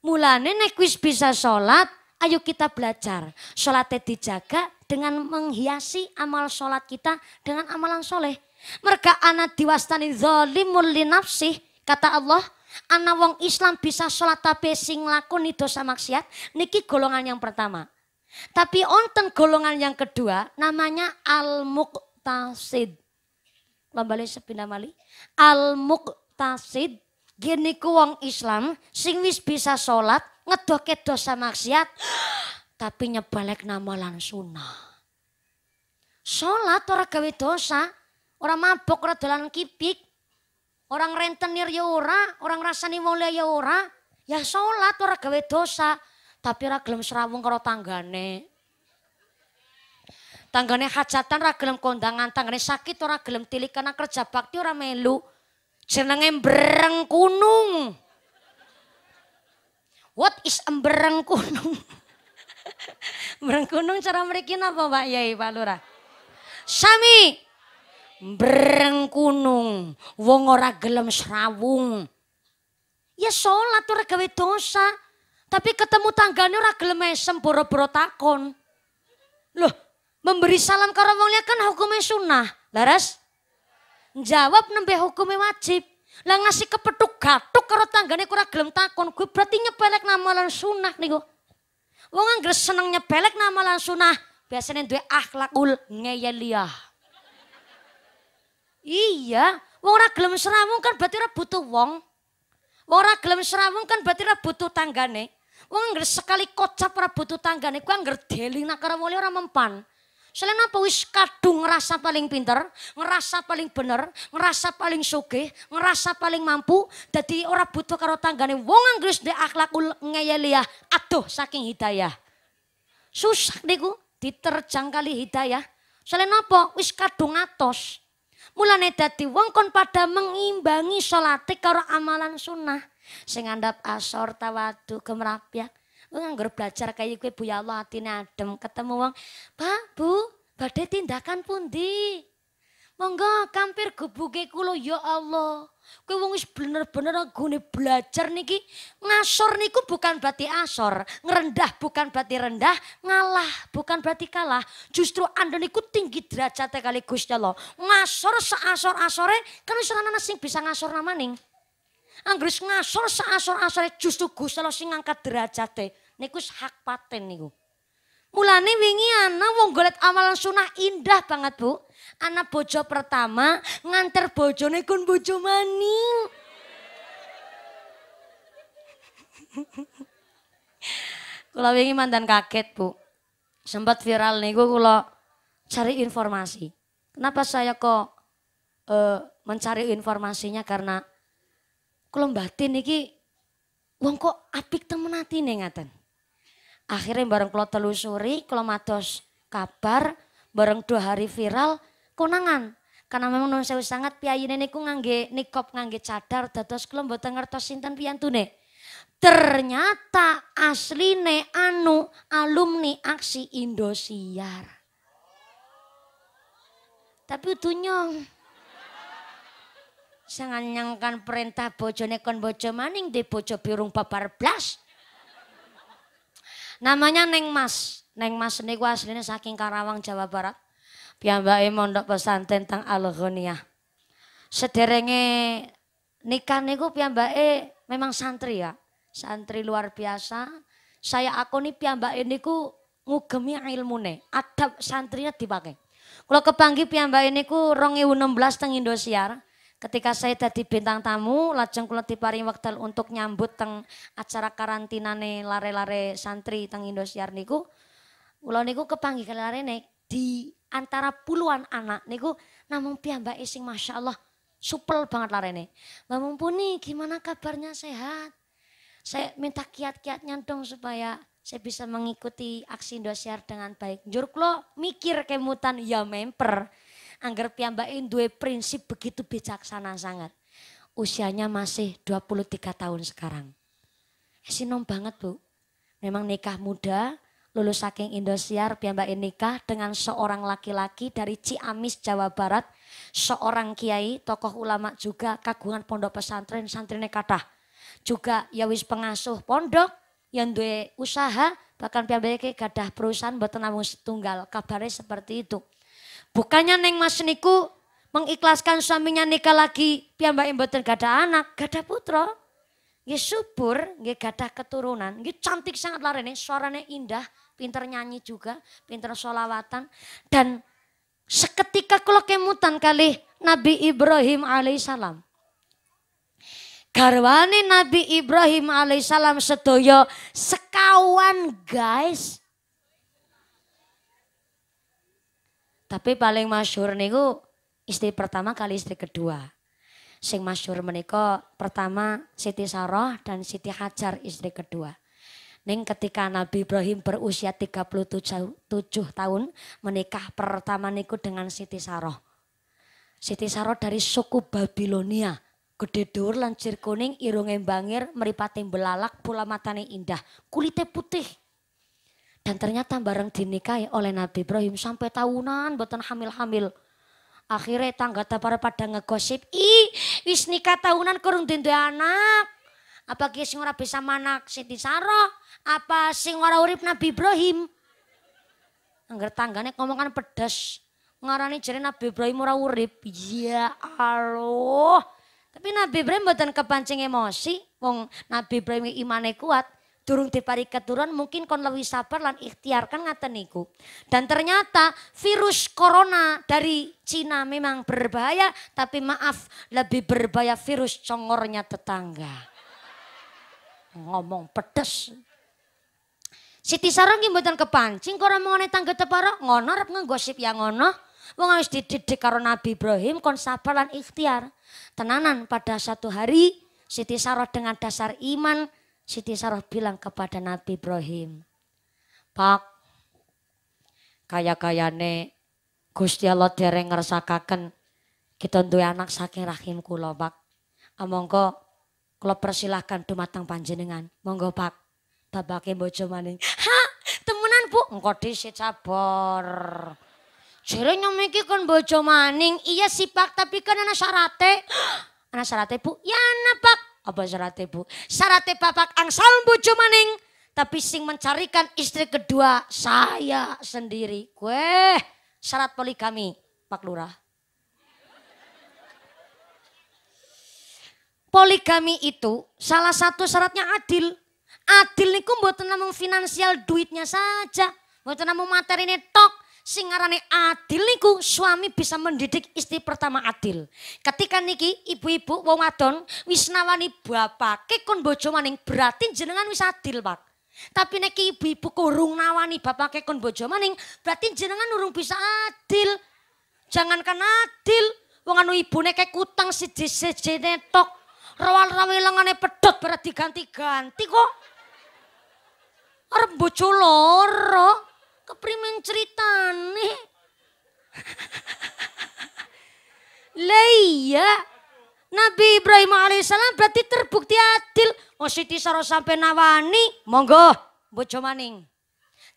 Mulane nek wis bisa sholat, ayo kita belajar. Sholatnya dijaga dengan menghiasi amal sholat kita dengan amalan soleh. Mereka anak diwastani zolimul linafsih, kata Allah. Anak wong Islam bisa sholat tapi sing laku lakoni dosa maksiat, niki golongan yang pertama. Tapi onten golongan yang kedua namanya al-muqtasid. Lembali sepina mali. Al-muqtasid Gini ku wong Islam sing wis bisa sholat ngedoke dosa maksiat tapi nyebalek nama lan Sholat orang gawe dosa, ora mabok, orang dolan kipik, orang rentenir ya ora, orang rasani mulia ya ora. Ya sholat orang gawe dosa, tapi orang gelem serawung karo tanggane. Tanggane hajatan orang gelem kondangan, tanggane sakit orang gelem tilik karena kerja bakti orang melu. Senenge bereng kunung. What is embereng kunung? bereng kunung cara mriki napa Pak Yai, Pak Lura? Sami. Bereng kunung, wong ora gelem srawung. Ya sholat ora gawe dosa, tapi ketemu tanggane ora gelem mesem boro-boro takon. Loh, memberi salam karo wong liya kan hukumnya sunnah. Laras? Jawab nembe hukumnya wajib. Lah ngasih kepeduk gathuk karo tanggane kurang gelem takon, gue berarti nyepelek namalan sunah niku. Wong anggere seneng nyepelek namalan sunah, biasanya duwe akhlakul ngeyeliah. Iya, wong ora gelem serawung kan berarti ora butuh wong. Wong ora gelem serawung kan berarti ora butuh tanggane. Wong anggere sekali kocap ora butuh tanggane, kuwi anggere deling nak karo wong ora mempan. Selain apa wis kadung ngerasa paling pinter, ngerasa paling bener, ngerasa paling sugih, ngerasa paling mampu, jadi ora butuh karo tanggane wong Inggris de akhlakul ngeyeliah, aduh saking hidayah. Susah deku diterjang kali hidayah. Selain apa wis kadung atos. Mulane dadi wong kon pada mengimbangi salate karo amalan sunnah sing asor tawadu gemrapiak nganggur belajar kayak gue bu ya Allah hatine adem ketemu wong Pak Bu badhe tindakan pundi Monggo kampir gebuke kulo ya Allah Kue wong is bener-bener nggone belajar niki. Ngasor niku bukan berarti asor, ngerendah bukan berarti rendah, ngalah bukan berarti kalah. Justru Anda niku tinggi derajate kali Gusti lo Ngasor seasor-asore kan wis nana sing bisa ngasor namaning. Anggris ngasor seasor-asore justru Gusti lo sing angkat derajate. Niku hak paten niku. Mulane wingi ana wong golet amalan sunah indah banget, Bu. Anak bojo pertama nganter bojone kun bojo maning. kula wingi mandan kaget, Bu. Sempat viral niku kula cari informasi. Kenapa saya kok uh, mencari informasinya karena kula batin iki wong kok apik temen atine ngaten. Akhirnya bareng kalau telusuri, kalau matos kabar, bareng dua hari viral, konangan. Karena memang nomor saya sangat ini niku ngangge nikop ngangge cadar datos kula mau ngertos sinten piyantune. Ternyata asli ne anu alumni aksi Indosiar. Tapi tunyong Sangan nyangkan perintah bojone kon bojo maning di bojo birung papar blas. Namanya Neng Mas. Neng Mas gue aslinya saking Karawang, Jawa Barat. Piyambake mondok pesantren tentang Al-Ghaniyah. Sederenge nikah niku piyambake memang santri ya. Santri luar biasa. Saya aku nih piyambake niku ngugemi nih. adab santrinya dipakai. Kalau kepanggi piyambake niku 16 teng Indosiar Ketika saya tadi bintang tamu, lajeng kula diparing wekdal untuk nyambut teng acara karantina nih lare-lare santri teng Indosiar niku. Kula niku kepanggih kelarene di antara puluhan anak niku namung Ising, masya Allah, supel banget lare larene. Mbak Mumpuni gimana kabarnya sehat? Saya minta kiat-kiatnya dong supaya saya bisa mengikuti aksi Indosiar dengan baik. lo mikir kemutan ya memper. Angger piyambakin duwe prinsip begitu bijaksana sangat. Usianya masih 23 tahun sekarang. Eh, sinom banget bu. Memang nikah muda, lulus saking Indosiar, piyambakin nikah dengan seorang laki-laki dari Ciamis, Jawa Barat. Seorang kiai, tokoh ulama juga, kagungan pondok pesantren, santrine kathah. Juga ya pengasuh pondok, yang duwe usaha, bahkan piyambake gadah perusahaan buat namun setunggal. Kabarnya seperti itu. Bukannya neng mas niku mengikhlaskan suaminya nikah lagi piyambake mboten gadah anak, gada putra. Ya subur, ya gada keturunan, ya cantik sangat nih, suaranya indah, pinter nyanyi juga, pinter sholawatan. dan seketika kalau kemutan kali Nabi Ibrahim alaihissalam. Garwani Nabi Ibrahim alaihissalam sedoyo sekawan guys Tapi paling masyhur niku istri pertama kali istri kedua. Sing masyur meniko pertama Siti Saroh dan Siti Hajar istri kedua. Neng ketika Nabi Ibrahim berusia 37 tahun menikah pertama niku dengan Siti Saroh. Siti Saroh dari suku Babilonia. Gede dur, lancir kuning, irunge bangir, meripatin belalak, pula matanya indah, kulitnya putih. Dan ternyata bareng dinikahi oleh Nabi Ibrahim sampai tahunan buatan hamil-hamil. Akhirnya tangga para pada ngegosip, i wis nikah tahunan kurung dindu anak. Apa ki sing ora bisa manak Siti Sarah? Apa sing ora urip Nabi Ibrahim? Angger tanggane ngomongan pedes. Ngarani jare Nabi Ibrahim ora urip. Ya Allah. Tapi Nabi Ibrahim mboten kepancing emosi, wong Nabi Ibrahim imane kuat durung dipari keturunan mungkin kon lebih sabar lan ikhtiar kan ngaten niku. Dan ternyata virus corona dari Cina memang berbahaya tapi maaf lebih berbahaya virus congornya tetangga. Ngomong pedes. Siti Sarong ki kepancing korang mengenai tangga tepara ngono arep nggosip yang ngono. Wong harus dididik karo Nabi Ibrahim kon sabar lan ikhtiar. Tenanan pada satu hari Siti Sarah dengan dasar iman Siti Sarah bilang kepada Nabi Ibrahim, Pak, kaya-kayane Gusti Allah dereng ngersakaken kita untuk anak saking rahim kula, Pak. Amangka ah, kula persilahkan dumateng panjenengan. Monggo, Pak. Babake bojo maning. Ha, temenan, Bu. Engko dhisik sabar. Jere nyom kan kon bojo maning. Iya sih, Pak, tapi kan ana syarate. Ana syarate, Bu. Ya ana, Pak. Apa syarat ibu? Syarat bapak angsal bojo maning. Tapi sing mencarikan istri kedua saya sendiri. Gue syarat poligami Pak Lurah. Poligami itu salah satu syaratnya adil. Adil niku buat namung finansial duitnya saja. buat namung materi netok sing adil niku suami bisa mendidik istri pertama adil. Ketika niki ibu-ibu wong wadon wis nawani bapake kon bojo maning berarti jenengan wis adil, Pak. Tapi nek ibu-ibu kurung nawani bapake kon bojo maning berarti jenengan urung bisa adil. Jangankan adil, wong anu ibune kek kutang siji-siji netok. Rawal-rawi lengane pedot berarti ganti-ganti kok. Arep bojo loro keprimen cerita nih. Leia, Nabi Ibrahim alaihissalam berarti terbukti adil. Oh Siti Saro sampai nawani, monggo bojo maning.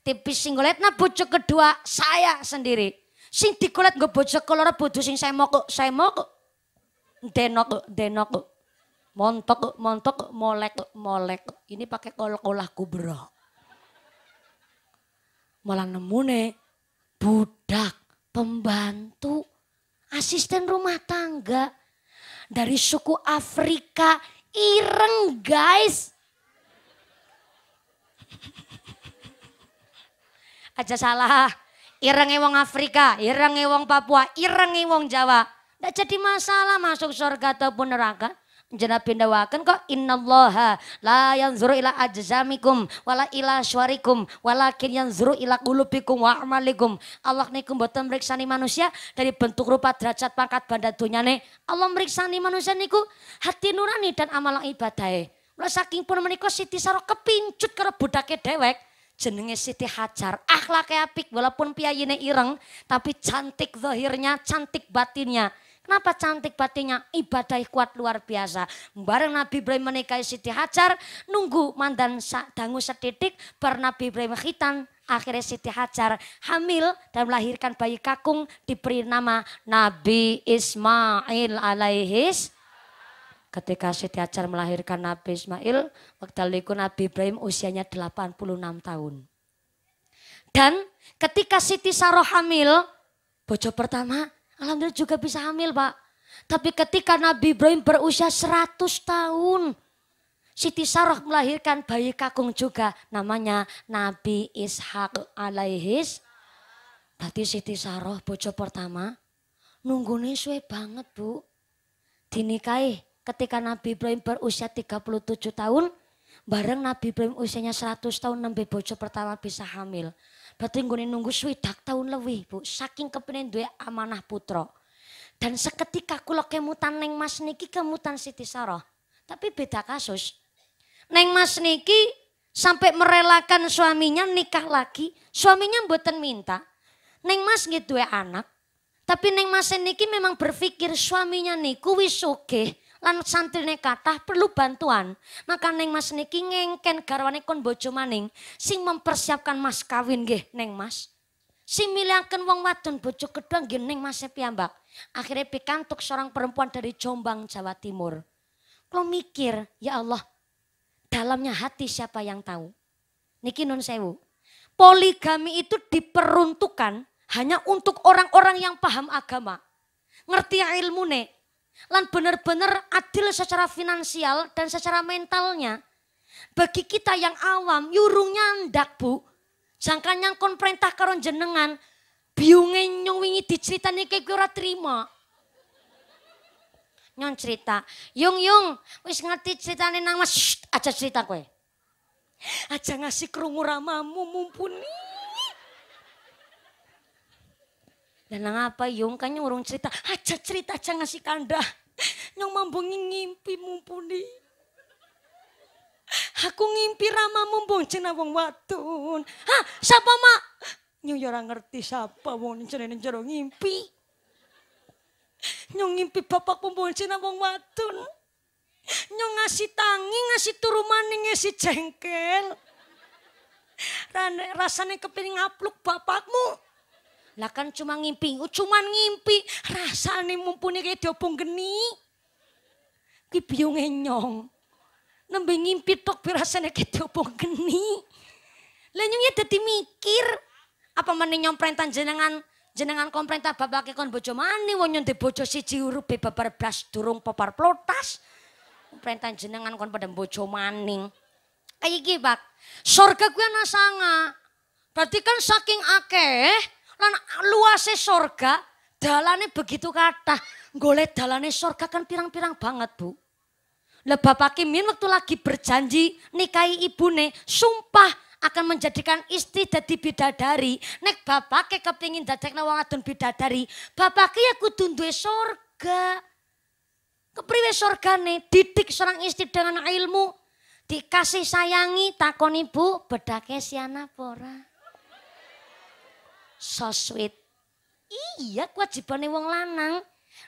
Tipis nah bojo kedua saya sendiri. Sing dikulet nggak bojo saya bodo sing mau, kok, mau kok. Denok denok Montok montok molek molek Ini pakai kol-kolah kubro malah nemune budak, pembantu, asisten rumah tangga dari suku Afrika ireng guys. Aja salah. Ireng wong Afrika, ireng wong Papua, ireng wong Jawa. Tidak jadi masalah masuk surga ataupun neraka. Jenab pindawakan kok innallaha la yanzuru ila ajzamikum wala ila syuarikum, walakin yanzuru ila kulubikum wa amalikum. Allah nikum mboten mriksani manusia dari bentuk rupa derajat pangkat dunia nih Allah mriksani manusia niku hati nurani dan amal ibadah. Mula saking pun menikah Siti Saro kepincut karo ke dewek jenenge Siti Hajar. Akhlaknya apik walaupun piayine ireng tapi cantik zahirnya, cantik batinnya. Kenapa cantik batinya Ibadah kuat luar biasa. Bareng Nabi Ibrahim menikahi Siti Hajar, nunggu mandan dangu setitik, bar Nabi Ibrahim khitan, akhirnya Siti Hajar hamil dan melahirkan bayi kakung diberi nama Nabi Ismail alaihis. Ketika Siti Hajar melahirkan Nabi Ismail, waktu itu Nabi Ibrahim usianya 86 tahun. Dan ketika Siti Saroh hamil, bojo pertama Alhamdulillah juga bisa hamil pak. Tapi ketika Nabi Ibrahim berusia 100 tahun. Siti Sarah melahirkan bayi kakung juga namanya Nabi Ishak alaihis. Berarti Siti Sarah bojo pertama Nunggu suwe banget bu. Dinikahi ketika Nabi Ibrahim berusia 37 tahun. Bareng Nabi Ibrahim usianya 100 tahun Nabi bojo pertama bisa hamil. Berarti gue nunggu tak tahun lebih bu. Saking kepenin duwe amanah putra. Dan seketika kulo kemutan neng mas niki kemutan Siti saroh Tapi beda kasus. Neng mas niki sampai merelakan suaminya nikah lagi. Suaminya buatan minta. Neng mas gitu ya anak. Tapi neng mas niki memang berpikir suaminya niku wis oke lan santrine kathah perlu bantuan. Maka neng Mas niki ngengken garwane kon bojo maning sing mempersiapkan mas kawin nggih neng Mas. Sing miliaken wong wadon bojo kedua nggih neng Mas e piyambak. Akhirnya pikantuk seorang perempuan dari Jombang Jawa Timur. Kalau mikir, ya Allah, dalamnya hati siapa yang tahu? Niki nun sewu. Poligami itu diperuntukkan hanya untuk orang-orang yang paham agama. Ngerti ilmu nek. Lan benar-benar adil secara finansial dan secara mentalnya. Bagi kita yang awam, yurungnya ndak bu. Jangkan yang kon perintah karon jenengan, biunge nyowingi diceritani kayak terima. nyong cerita, yung yung, wis ngerti ceritane nang mas, aja cerita kue. Aja ngasih kerungu ramamu mumpuni. nang apa yung kan urung cerita. Aja cerita aja ngasih kanda. Nyong mambungi ngimpi mumpuni. Aku ngimpi rama mumbung cina wong watun. Hah, siapa mak? Nyong ora ngerti siapa wong ini jero ngimpi. Nyong ngimpi bapak mumpung cina wong watun. Nyong ngasih tangi, ngasih turuman maning, ngasih jengkel. Rane, rasanya kepingin ngapluk bapakmu. Lah kan cuma ngimpi, oh, cuma ngimpi. Rasane mumpuni kayak diobong geni. Ki biyo enyong. Nembe ngimpi tok rasane kaya diobong geni. Lah nyong ya dadi mikir apa meneh perintah jenengan jenengan komprenta babake kon bojo mani wong nyong bojo siji urupe babar blas durung popar plotas. perintah jenengan kon padha bojo maning. Kayak iki, Pak. Surga gue ana Berarti kan saking akeh Nang luase sorga, dalane begitu kata. Golek dalane sorga kan pirang-pirang banget bu. Lah Bapak Kimin waktu lagi berjanji nikahi ibu ibune, sumpah akan menjadikan istri jadi bidadari. Nek bapak ke kepingin dadekna wong adun bidadari, bapak ke ya kudu sorga. Kepriwe sorgane, didik seorang istri dengan ilmu. Dikasih sayangi, takon ibu, bedake siana pora so sweet. Iya kewajibannya wong lanang.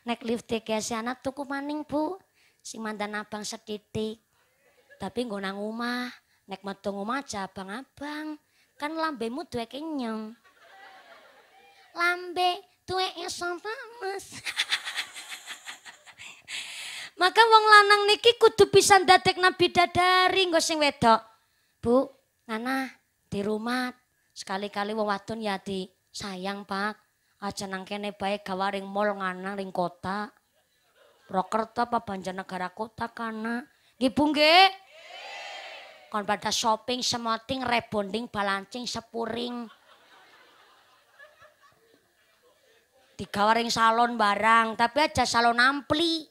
Nek lift dikasih e anak tuku maning bu. si mandan abang sedidik. Tapi nggo nang omah. Nek metu omah aja abang-abang. Kan lambemu duwe kenyang. Lambe tuwe iso pames. Maka wong lanang niki kudu pisang datek nabi dadari nggo sing wedok. Bu, Nana di rumah sekali-kali wong wadon ya di Sayang pak, aja ah, nang kene baik gawa ring mall nganang ring kota. Prokerto apa Banjarnegara kota kana. Ibu nggih. Kon pada shopping semoting rebonding balancing sepuring. di ring salon barang, tapi aja salon ampli.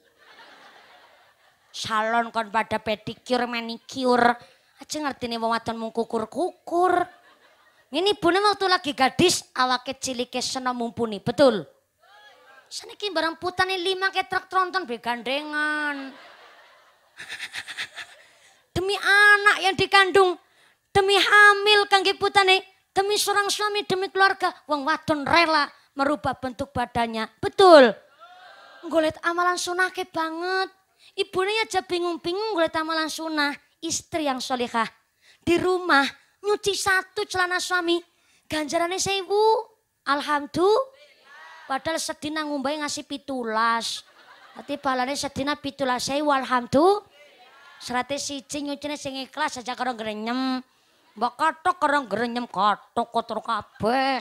Salon kon pada pedikur manicure. Aja ngerti nih bawatan mungkukur kukur-kukur. Ini bune waktu lagi gadis awak kecil cilike sana mumpuni, betul? Sana kini barang putane lima ke truk tronton begandengan. demi anak yang dikandung, demi hamil putan putane, demi seorang suami, demi keluarga, wong wadon rela merubah bentuk badannya. Betul? Golet amalan sunah ke banget. Ibunya aja bingung-bingung golet amalan sunah. Istri yang solihah. Di rumah nyuci satu celana suami ganjarannya sewu alhamdulillah padahal sedina ngumbai ngasih pitulas Nanti pahalanya sedina pitulas sewu alhamdulillah serate siji nyucinya sing ikhlas aja karo grenyem mbok kotok karo grenyem kotok kotor kabeh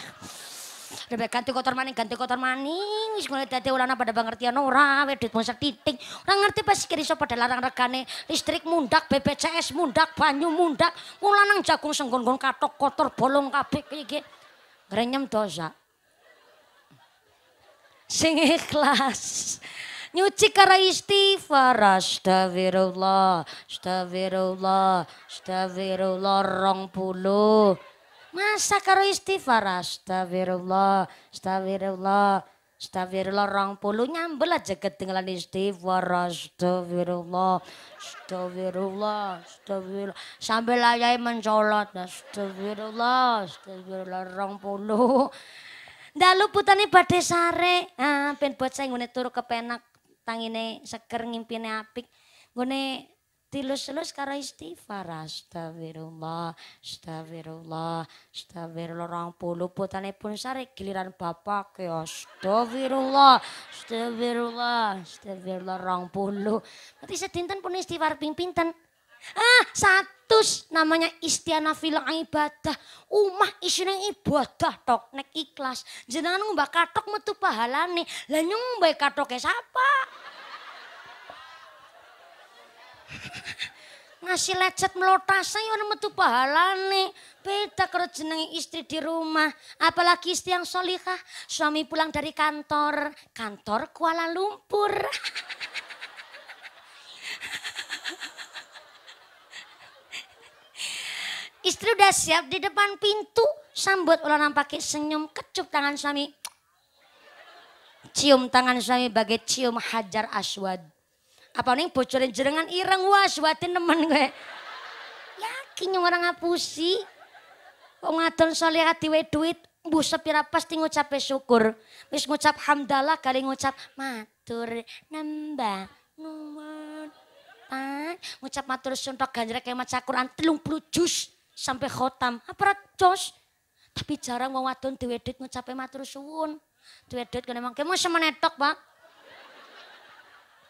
lebih ganti kotor maning, ganti kotor maning. Wis mulai dadi ulana pada pengertian ora, wedit mau titik orang ngerti pas kiri pada larang regane. Listrik mundak, BPJS mundak, banyu mundak. Mulanang jagung senggon-gon katok kotor bolong kabeh iki. Grenyem dosa. Sing ikhlas. nyuci karo istighfar astagfirullah astagfirullah astagfirullah rong puluh Masa karo istighfar astagfirullah, astagfirullah, astagfirullah rong puluh nyambel aja ketinggalan istighfar astagfirullah, astagfirullah, astagfirullah. Sambil aja mencolot astagfirullah, astagfirullah rong puluh. Dalu ini badhe sare, ah, ben gune ngene turu kepenak tangine seker ngimpine apik. gune. Dilus-lus karo istighfar. Astagfirullah, astagfirullah, astagfirullah. Orang puluh putane pun sari giliran bapak ke astagfirullah, astagfirullah, astagfirullah. Orang puluh. Mati sedinten pun istighfar ping pinten. Ah, satu namanya istiana filang ibadah. Umah isine ibadah tok nek ikhlas. Jenengan mbak katok metu pahalane. Lah nyung mbak katoke siapa? ngasih lecet melotase ya metu nih Beda kalau jenengi istri di rumah, apalagi istri yang solikah Suami pulang dari kantor, kantor Kuala Lumpur. Istri udah siap di depan pintu, sambut ulangan pakai senyum, kecup tangan suami. Cium tangan suami bagai cium hajar aswad. Apa neng bocorin jerengan ireng wah suatin temen gue. Yakin yang orang ngapusi. Wong ngadon soleh we duit Bu sepira ya pasti ngucap syukur. Wis ngucap hamdalah kali ngucap matur nembah nuwun. pan ngucap matur suntok tok ganjre kemat Al-Qur'an puluh juz sampai khotam. Apa jos? Tapi jarang wong wadon duwe duit ngucap matur suwun. Duwe duit kene kamu mung semenetok, Pak.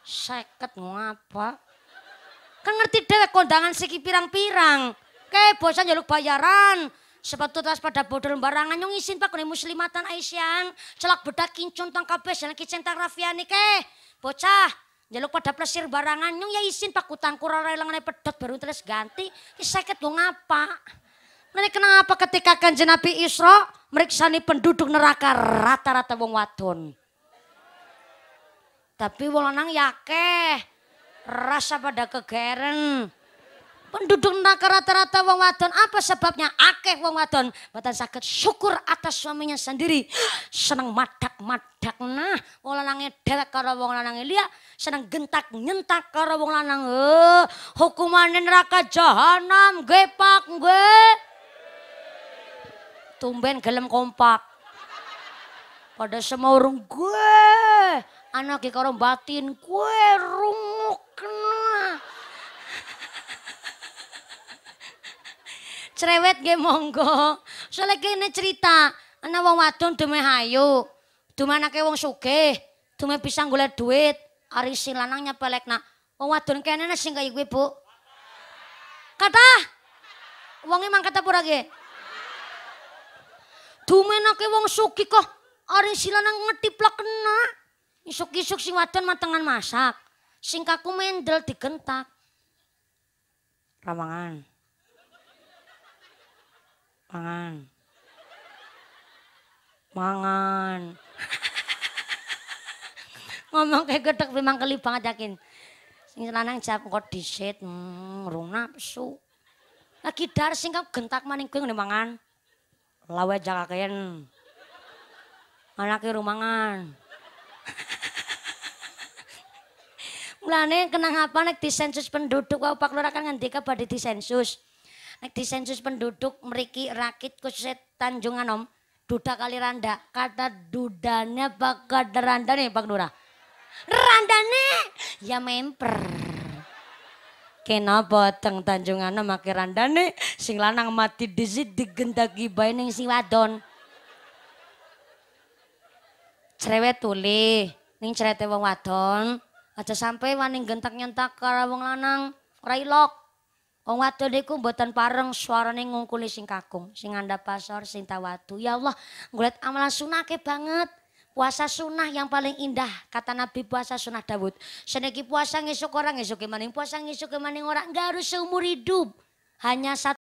Seket ngapa? Kan ngerti dewek kondangan siki pirang-pirang. Kayak bosan jaluk bayaran. Sepatu tas pada bodol barangan yang isin pak kone muslimatan Aisyang. Celak bedak kincun tang kabeh jalan kicentang rafiani ke. Bocah jaluk pada plesir barangan yang ya isin pak kutang kurang lengan pedot baru terus ganti. Ki seket ngapa? Mereka kenapa ketika kanjeng Nabi Isra meriksani penduduk neraka rata-rata wong wadon. Tapi wong lanang yakeh. Ya Rasa pada kegeren. Penduduk neraka rata-rata wong wadon. Apa sebabnya? Akeh wong wadon. Mboten sakit syukur atas suaminya sendiri. Seneng madak-madak nah. Wong lanange dewek karo wong lanange liya. Seneng gentak-nyentak karo wong lanang. Eh, hukumane neraka jahanam. Nggih, Pak, Tumben gelem kompak. Pada semua orang gue anak karo batin kue rumuk kena. Cerewet ge monggo. Soalnya kene cerita, ana wong wadon dume hayu, dume anake wong suke, dume pisang gula duit, ari lanangnya pelek nak, Wong wadon kene sing kaya kuwi, Bu. Kata. Wonge kata apa ora ge? Dumenake wong sugih kok ari silanang ngetiplak kena. Isuk-isuk sing wadon matengan masak. Sing kaku mendel digentak. Ramangan. Mangan. Mangan. Ngomong kayak gedek memang keli banget yakin. Sing lanang jawab kok disit, hmm, rung nafsu. Lagi dar sing kaku gentak maning kuwi ngene mangan. Lawe jakaken. Anake rumangan. Mulane kenang apa nek disensus penduduk wau Pak Lurah kan ngendika badhe disensus. Nek disensus penduduk mriki rakit khusus Tanjung Anom duda kali randa kata dudanya bakal randa nih Pak Lurah. Randane ya memper. Kenapa teng Tanjung Anom make randane sing lanang mati disit digendaki bae ning si wadon. Cerewet tuli ning cerete wong wadon Aja sampai maning gentak nyentak karo wong lanang ora ilok. Wong wadon niku mboten pareng suarane ngungkuli sing kakung, sing ngandhap pasar, sing tawatu Ya Allah, ngulat amalan sunake banget. Puasa sunnah yang paling indah, kata Nabi puasa sunnah Dawud. Seneki puasa ngesuk orang, ngesuk maning puasa ngesuk maning orang, enggak harus seumur hidup. Hanya satu